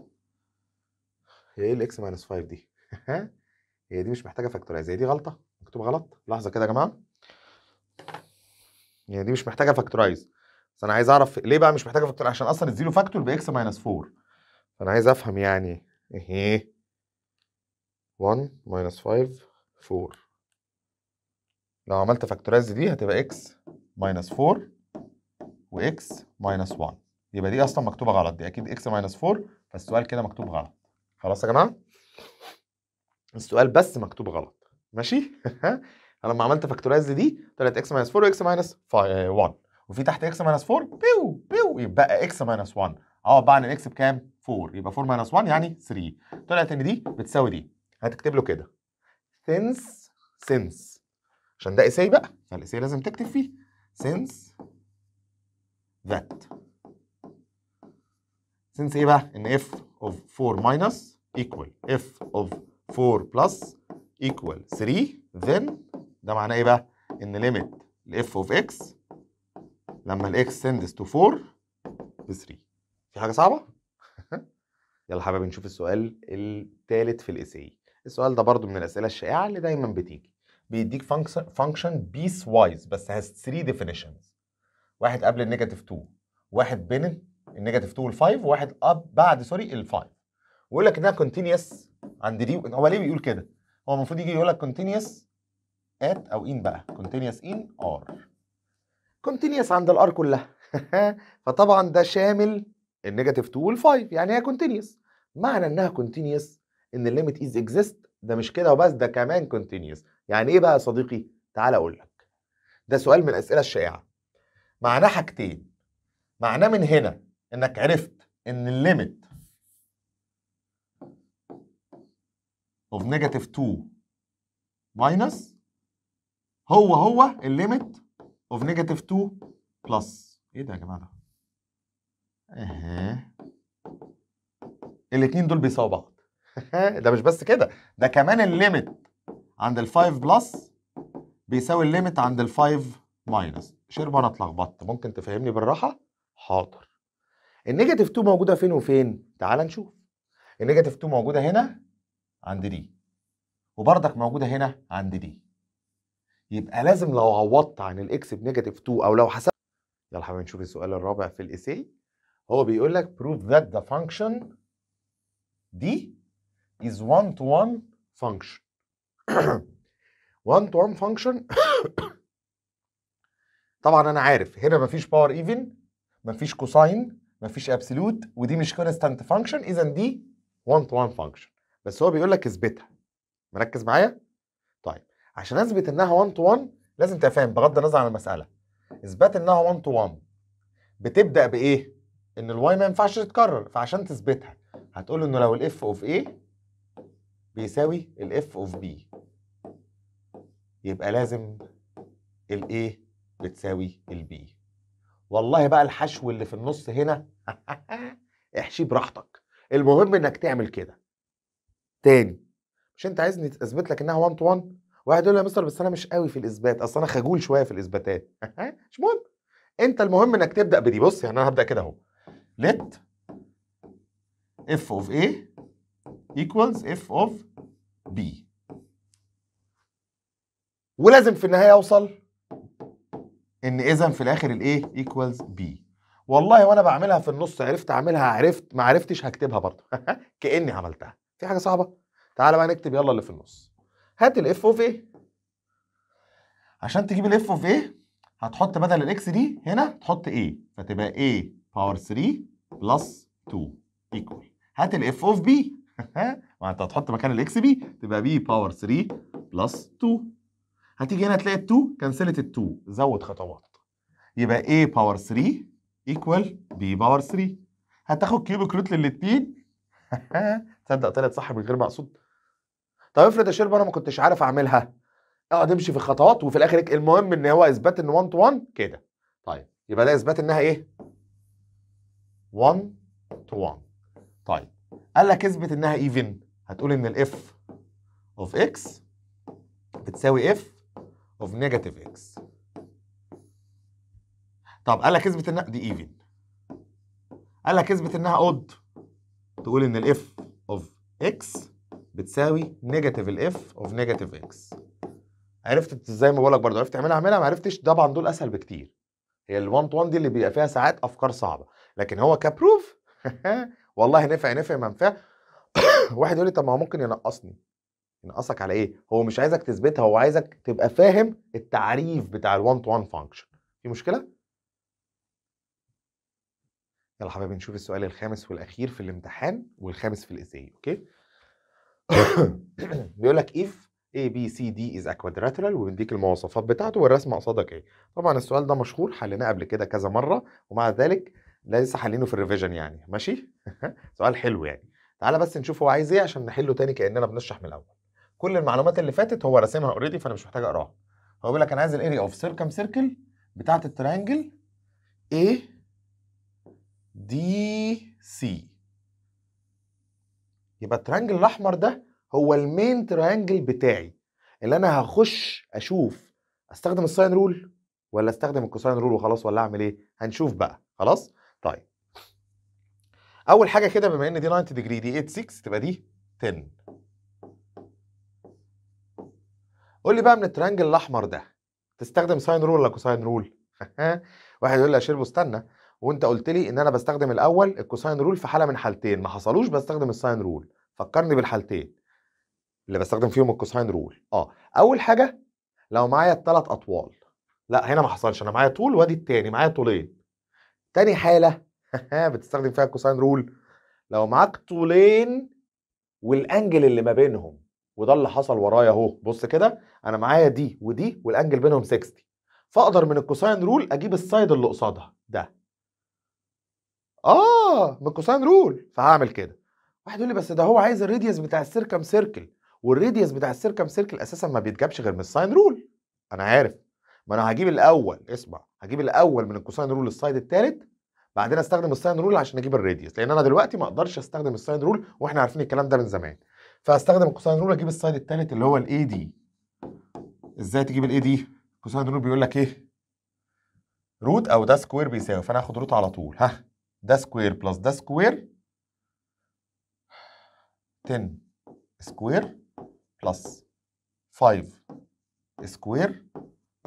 هي ايه الاكس ماينس 5 دي هي دي مش محتاجه فاكتورايز هي دي غلطه مكتوب غلط لحظه كده يا جماعه هي دي مش محتاجه فاكتورايز بس انا عايز اعرف ليه بقى مش محتاجه فاكتور عشان اصلا الزيرو فاكتور باكس ماينس 4 فانا عايز افهم يعني ايه 1 ماينس 5 4 لو عملت فاكتورايز دي هتبقى اكس ماينس 4 واكس ماينس 1 يبقى دي اصلا مكتوبه غلط دي اكيد اكس ماينس 4 فالسؤال كده مكتوب غلط خلاص يا جماعه السؤال بس مكتوب غلط ماشي انا لما عملت فاكتورايز دي طلعت اكس ماينس 4 واكس ماينس 1 آه، وفي تحت اكس ماينس 4 بيو بيو يبقى اكس ماينس 1 اه بعد الاكس بكام 4 يبقى 4 ماينس 1 يعني 3 طلعت ان دي بتساوي دي هتكتب له كده سينس سينس عشان ده اساي بقى فالاساي لازم تكتب فيه سينس that since ايه بقى ان f of 4 minus equal f of 4 plus equal 3 then ده معناه ايه بقى ان limit ال f of x لما ال x tends to 4 ب 3 في حاجه صعبه يلا حابب نشوف السؤال الثالث في الاساي السؤال ده برضو من الاسئله الشائعه اللي دايما بتيجي بيديك فانكشن بيس وايز بس هاز 3 ديفينيشنز واحد قبل النيجاتيف 2 واحد بين النيجاتيف 2 وال5 وواحد اب بعد سوري ال5 ويقول لك انها كونتينيوس عند دي هو ليه بيقول كده؟ هو المفروض يجي يقول لك كونتينيوس ات او ان بقى كونتينيوس ان ار كونتينيوس عند الار كلها فطبعا ده شامل النيجاتيف 2 وال5 يعني هي كونتينيوس معنى انها كونتينيوس ان الليميت از اكزيست ده مش كده وبس ده كمان كونتينيوس يعني ايه بقى يا صديقي تعال اقول لك ده سؤال من الاسئله الشائعه معناه حاجتين معناه من هنا انك عرفت ان الليمت اوف نيجاتيف 2 ماينس هو هو الليمت اوف نيجاتيف 2 بلس ايه ده يا جماعه ده؟ اها الاثنين دول بيساووا بعض ده مش بس كده ده كمان الليمت عند ال5 بلس بيساوي الليمت عند ال5 ماينس شرب انا اتلخبطت ممكن تفهمني بالراحه حاضر النيجاتيف 2 موجوده فين وفين تعال نشوف النيجاتيف 2 موجوده هنا عند دي وبرضك موجوده هنا عند دي يبقى لازم لو عوضت عن الاكس بنيجاتيف 2 او لو حسبت يلا حبيبي نشوف السؤال الرابع في الاسي هو بيقول لك prove that the function دي is one to one function one to one function طبعا انا عارف هنا مفيش باور ايفن مفيش كوساين مفيش ابسولوت ودي مش كونستانت فانكشن اذا دي 1 تو 1 فانكشن بس هو بيقول لك اثبتها مركز معايا طيب عشان اثبت انها 1 تو 1 لازم تبقى فاهم بغض النظر عن المساله اثبات انها 1 تو 1 بتبدا بايه ان الواي ما ينفعش تتكرر فعشان تثبتها هتقول انه لو الاف اوف ايه بيساوي الاف اوف بي يبقى لازم الايه بتساوي البي والله بقى الحشو اللي في النص هنا احشيه براحتك المهم انك تعمل كده تاني مش انت عايزني اثبت لك انها 1 تو 1 واحد يقول لي يا مستر بس انا مش قوي في الاثبات اصل انا خجول شويه في الاثباتات مش مهم انت المهم انك تبدا بدي بص يعني انا هبدا كده اهو let f of a equals f of b ولازم في النهايه اوصل ان اذا في الاخر الايه ايكوالز بي والله وانا بعملها في النص عرفت اعملها عرفت ما عرفتش هكتبها برضه كاني عملتها في حاجه صعبه تعالى بقى نكتب يلا اللي في النص هات الاف اوف ايه عشان تجيب الاف اوف ايه هتحط بدل الاكس دي هنا تحط ايه فتبقى ايه باور 3 بلس 2 ايكوال هات الاف اوف بي ما انت هتحط مكان الاكس بي تبقى بي باور 3 بلس 2 هتيجي هنا تلاقي ال 2 كنسلت ال 2 زود خطوات يبقى A باور 3 ايكوال B باور 3 هتاخد كيوبك روت للاثنين تصدق طلعت صح من غير مقصود طب افرض يا شرب انا ما كنتش عارف اعملها اقعد امشي في الخطوات وفي الاخر المهم ان هو اثبات ان 1 تو 1 كده طيب يبقى ده اثبات انها ايه 1 تو 1 طيب قال لك اثبت انها ايفن هتقول ان الاف اوف اكس بتساوي اف of negative x طب قال لك اثبت انها دي ايفن قال لك اثبت انها اود تقول ان الاف اوف اكس بتساوي نيجاتيف الاف اوف نيجاتيف اكس عرفت زي ما بقول لك برضه عرفت تعملها اعملها ما عرفتش طبعا دول اسهل بكتير هي ال1 تو 1 دي اللي بيبقى فيها ساعات افكار صعبه لكن هو كبروف والله نفع نفع منفع واحد يقول لي طب ما هو ممكن ينقصني ينقصك على ايه هو مش عايزك تثبتها هو عايزك تبقى فاهم التعريف بتاع ال1 تو 1 فانكشن في مشكله يلا حبايبي نشوف السؤال الخامس والاخير في الامتحان والخامس في الاساي اوكي بيقول لك if A B C D is a quadrilateral وبيديك المواصفات بتاعته والرسمه قصادك ايه طبعا السؤال ده مشهور حليناه قبل كده كذا مره ومع ذلك لسه حلينه في الريفيجن يعني ماشي سؤال حلو يعني تعالى بس نشوف هو عايز ايه عشان نحله تاني كاننا بنشرح من الاول كل المعلومات اللي فاتت هو راسمها اوريدي فانا مش محتاج اقراها هو بيقول لك انا عايز الاريا اوف سيركم سيركل بتاعه الترينجل اي دي سي يبقى الترينجل الاحمر ده هو المين ترينجل بتاعي اللي انا هخش اشوف استخدم الساين رول ولا استخدم الكوساين رول وخلاص ولا اعمل ايه هنشوف بقى خلاص طيب اول حاجه كده بما ان دي 90 ديجري دي 8 6 تبقى دي 10 قول لي بقى من الترانجل الاحمر ده تستخدم ساين رول ولا كوساين رول واحد يقول لي يا شيربو استنى وانت قلت لي ان انا بستخدم الاول الكوساين رول في حاله من حالتين ما حصلوش بستخدم الساين رول فكرني بالحالتين اللي بستخدم فيهم الكوساين رول اه اول حاجه لو معايا التلات اطوال لا هنا ما حصلش انا معايا طول وادي التاني معايا طولين تاني حاله بتستخدم فيها الكوساين رول لو معاك طولين والانجل اللي ما بينهم وده اللي حصل ورايا اهو بص كده انا معايا دي ودي والانجل بينهم 60 فاقدر من الكوساين رول اجيب السايد اللي قصادها ده اه من الكوساين رول فهعمل كده واحد يقول لي بس ده هو عايز الريديوس بتاع السيركم سيركل والريديوس بتاع السيركم سيركل اساسا ما بيتجابش غير من الساين رول انا عارف ما انا هجيب الاول اسمع هجيب الاول من الكوساين رول للسايد الثالث بعدين استخدم الساين رول عشان اجيب الريديوس لان انا دلوقتي ما اقدرش استخدم الساين رول واحنا عارفين الكلام ده من زمان فهستخدم الكوساين رول اجيب السايد الثالث اللي هو الاي دي ازاي تجيب الاي دي الكوساين رول بيقول لك ايه روت او ده سكوير بيساوي فانا هاخد روت على طول ها ده سكوير بلس ده سكوير 10 سكوير بلس 5 سكوير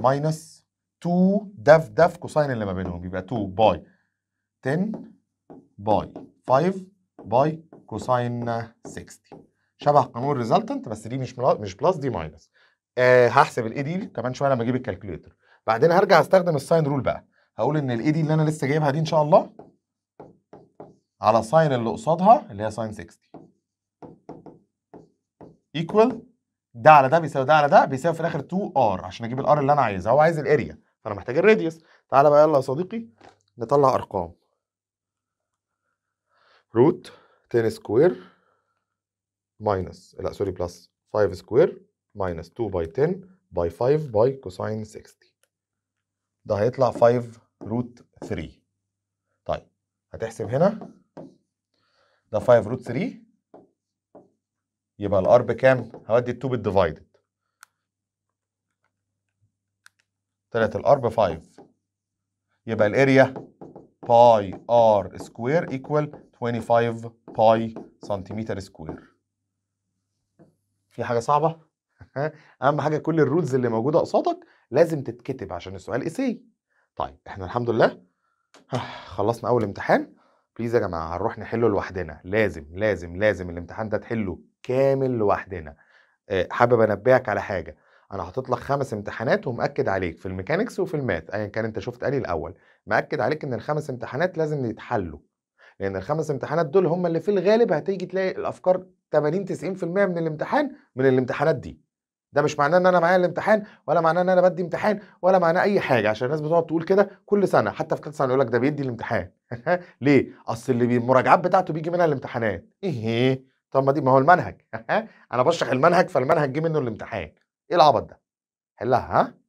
ماينس 2 دف دف كوساين اللي ما بينهم يبقى 2 باي 10 باي 5 باي كوساين 60 شبه قانون الريزلتنت بس دي مش مش بلس دي ماينس آه هحسب الاي دي كمان شويه لما اجيب الكالكوليتر بعدين هرجع استخدم الساين رول بقى هقول ان الاي دي اللي انا لسه جايبها دي ان شاء الله على ساين اللي قصادها اللي هي ساين 60 ايكوال ده على ده بيساوي ده على ده بيساوي في الاخر 2 ار عشان اجيب الار اللي انا عايزها هو عايز الاريا فانا محتاج الراديوس تعالى بقى يلا يا صديقي نطلع ارقام روت 10 سكوير ماينس لا سوري بلس 5 سكوير ماينس 2 باي 10 باي 5 باي كوساين 60 ده هيطلع 5 روت 3 طيب هتحسب هنا ده 5 روت 3 يبقى الار بكام؟ هودي ال 2 بالديفايدد طلعت الار ب 5 يبقى الاريا باي ار سكوير ايكوال 25 باي سنتيمتر سكوير في حاجه صعبه اهم حاجه كل الرولز اللي موجوده قصادك لازم تتكتب عشان السؤال اسي طيب احنا الحمد لله خلصنا اول امتحان بليز يا جماعه هنروح نحله لوحدنا لازم لازم لازم الامتحان ده تحله كامل لوحدنا آه، حابب انبهك على حاجه انا حاطط لك خمس امتحانات ومأكد عليك في الميكانكس وفي المات ايا كان انت شفت انهي الاول مأكد عليك ان الخمس امتحانات لازم يتحلوا لان الخمس امتحانات دول هم اللي في الغالب هتيجي تلاقي الافكار 80 90% من الامتحان من الامتحانات دي ده مش معناه ان انا معايا الامتحان ولا معناه ان انا بدي امتحان ولا معناه اي حاجه عشان الناس بتقعد تقول كده كل سنه حتى في ثالثه سنه يقول لك ده بيدي الامتحان ليه اصل اللي المراجعات بتاعته بيجي منها الامتحانات ايه طب ما دي ما هو المنهج انا بشرح المنهج فالمنهج جه منه الامتحان ايه العبط ده حلها ها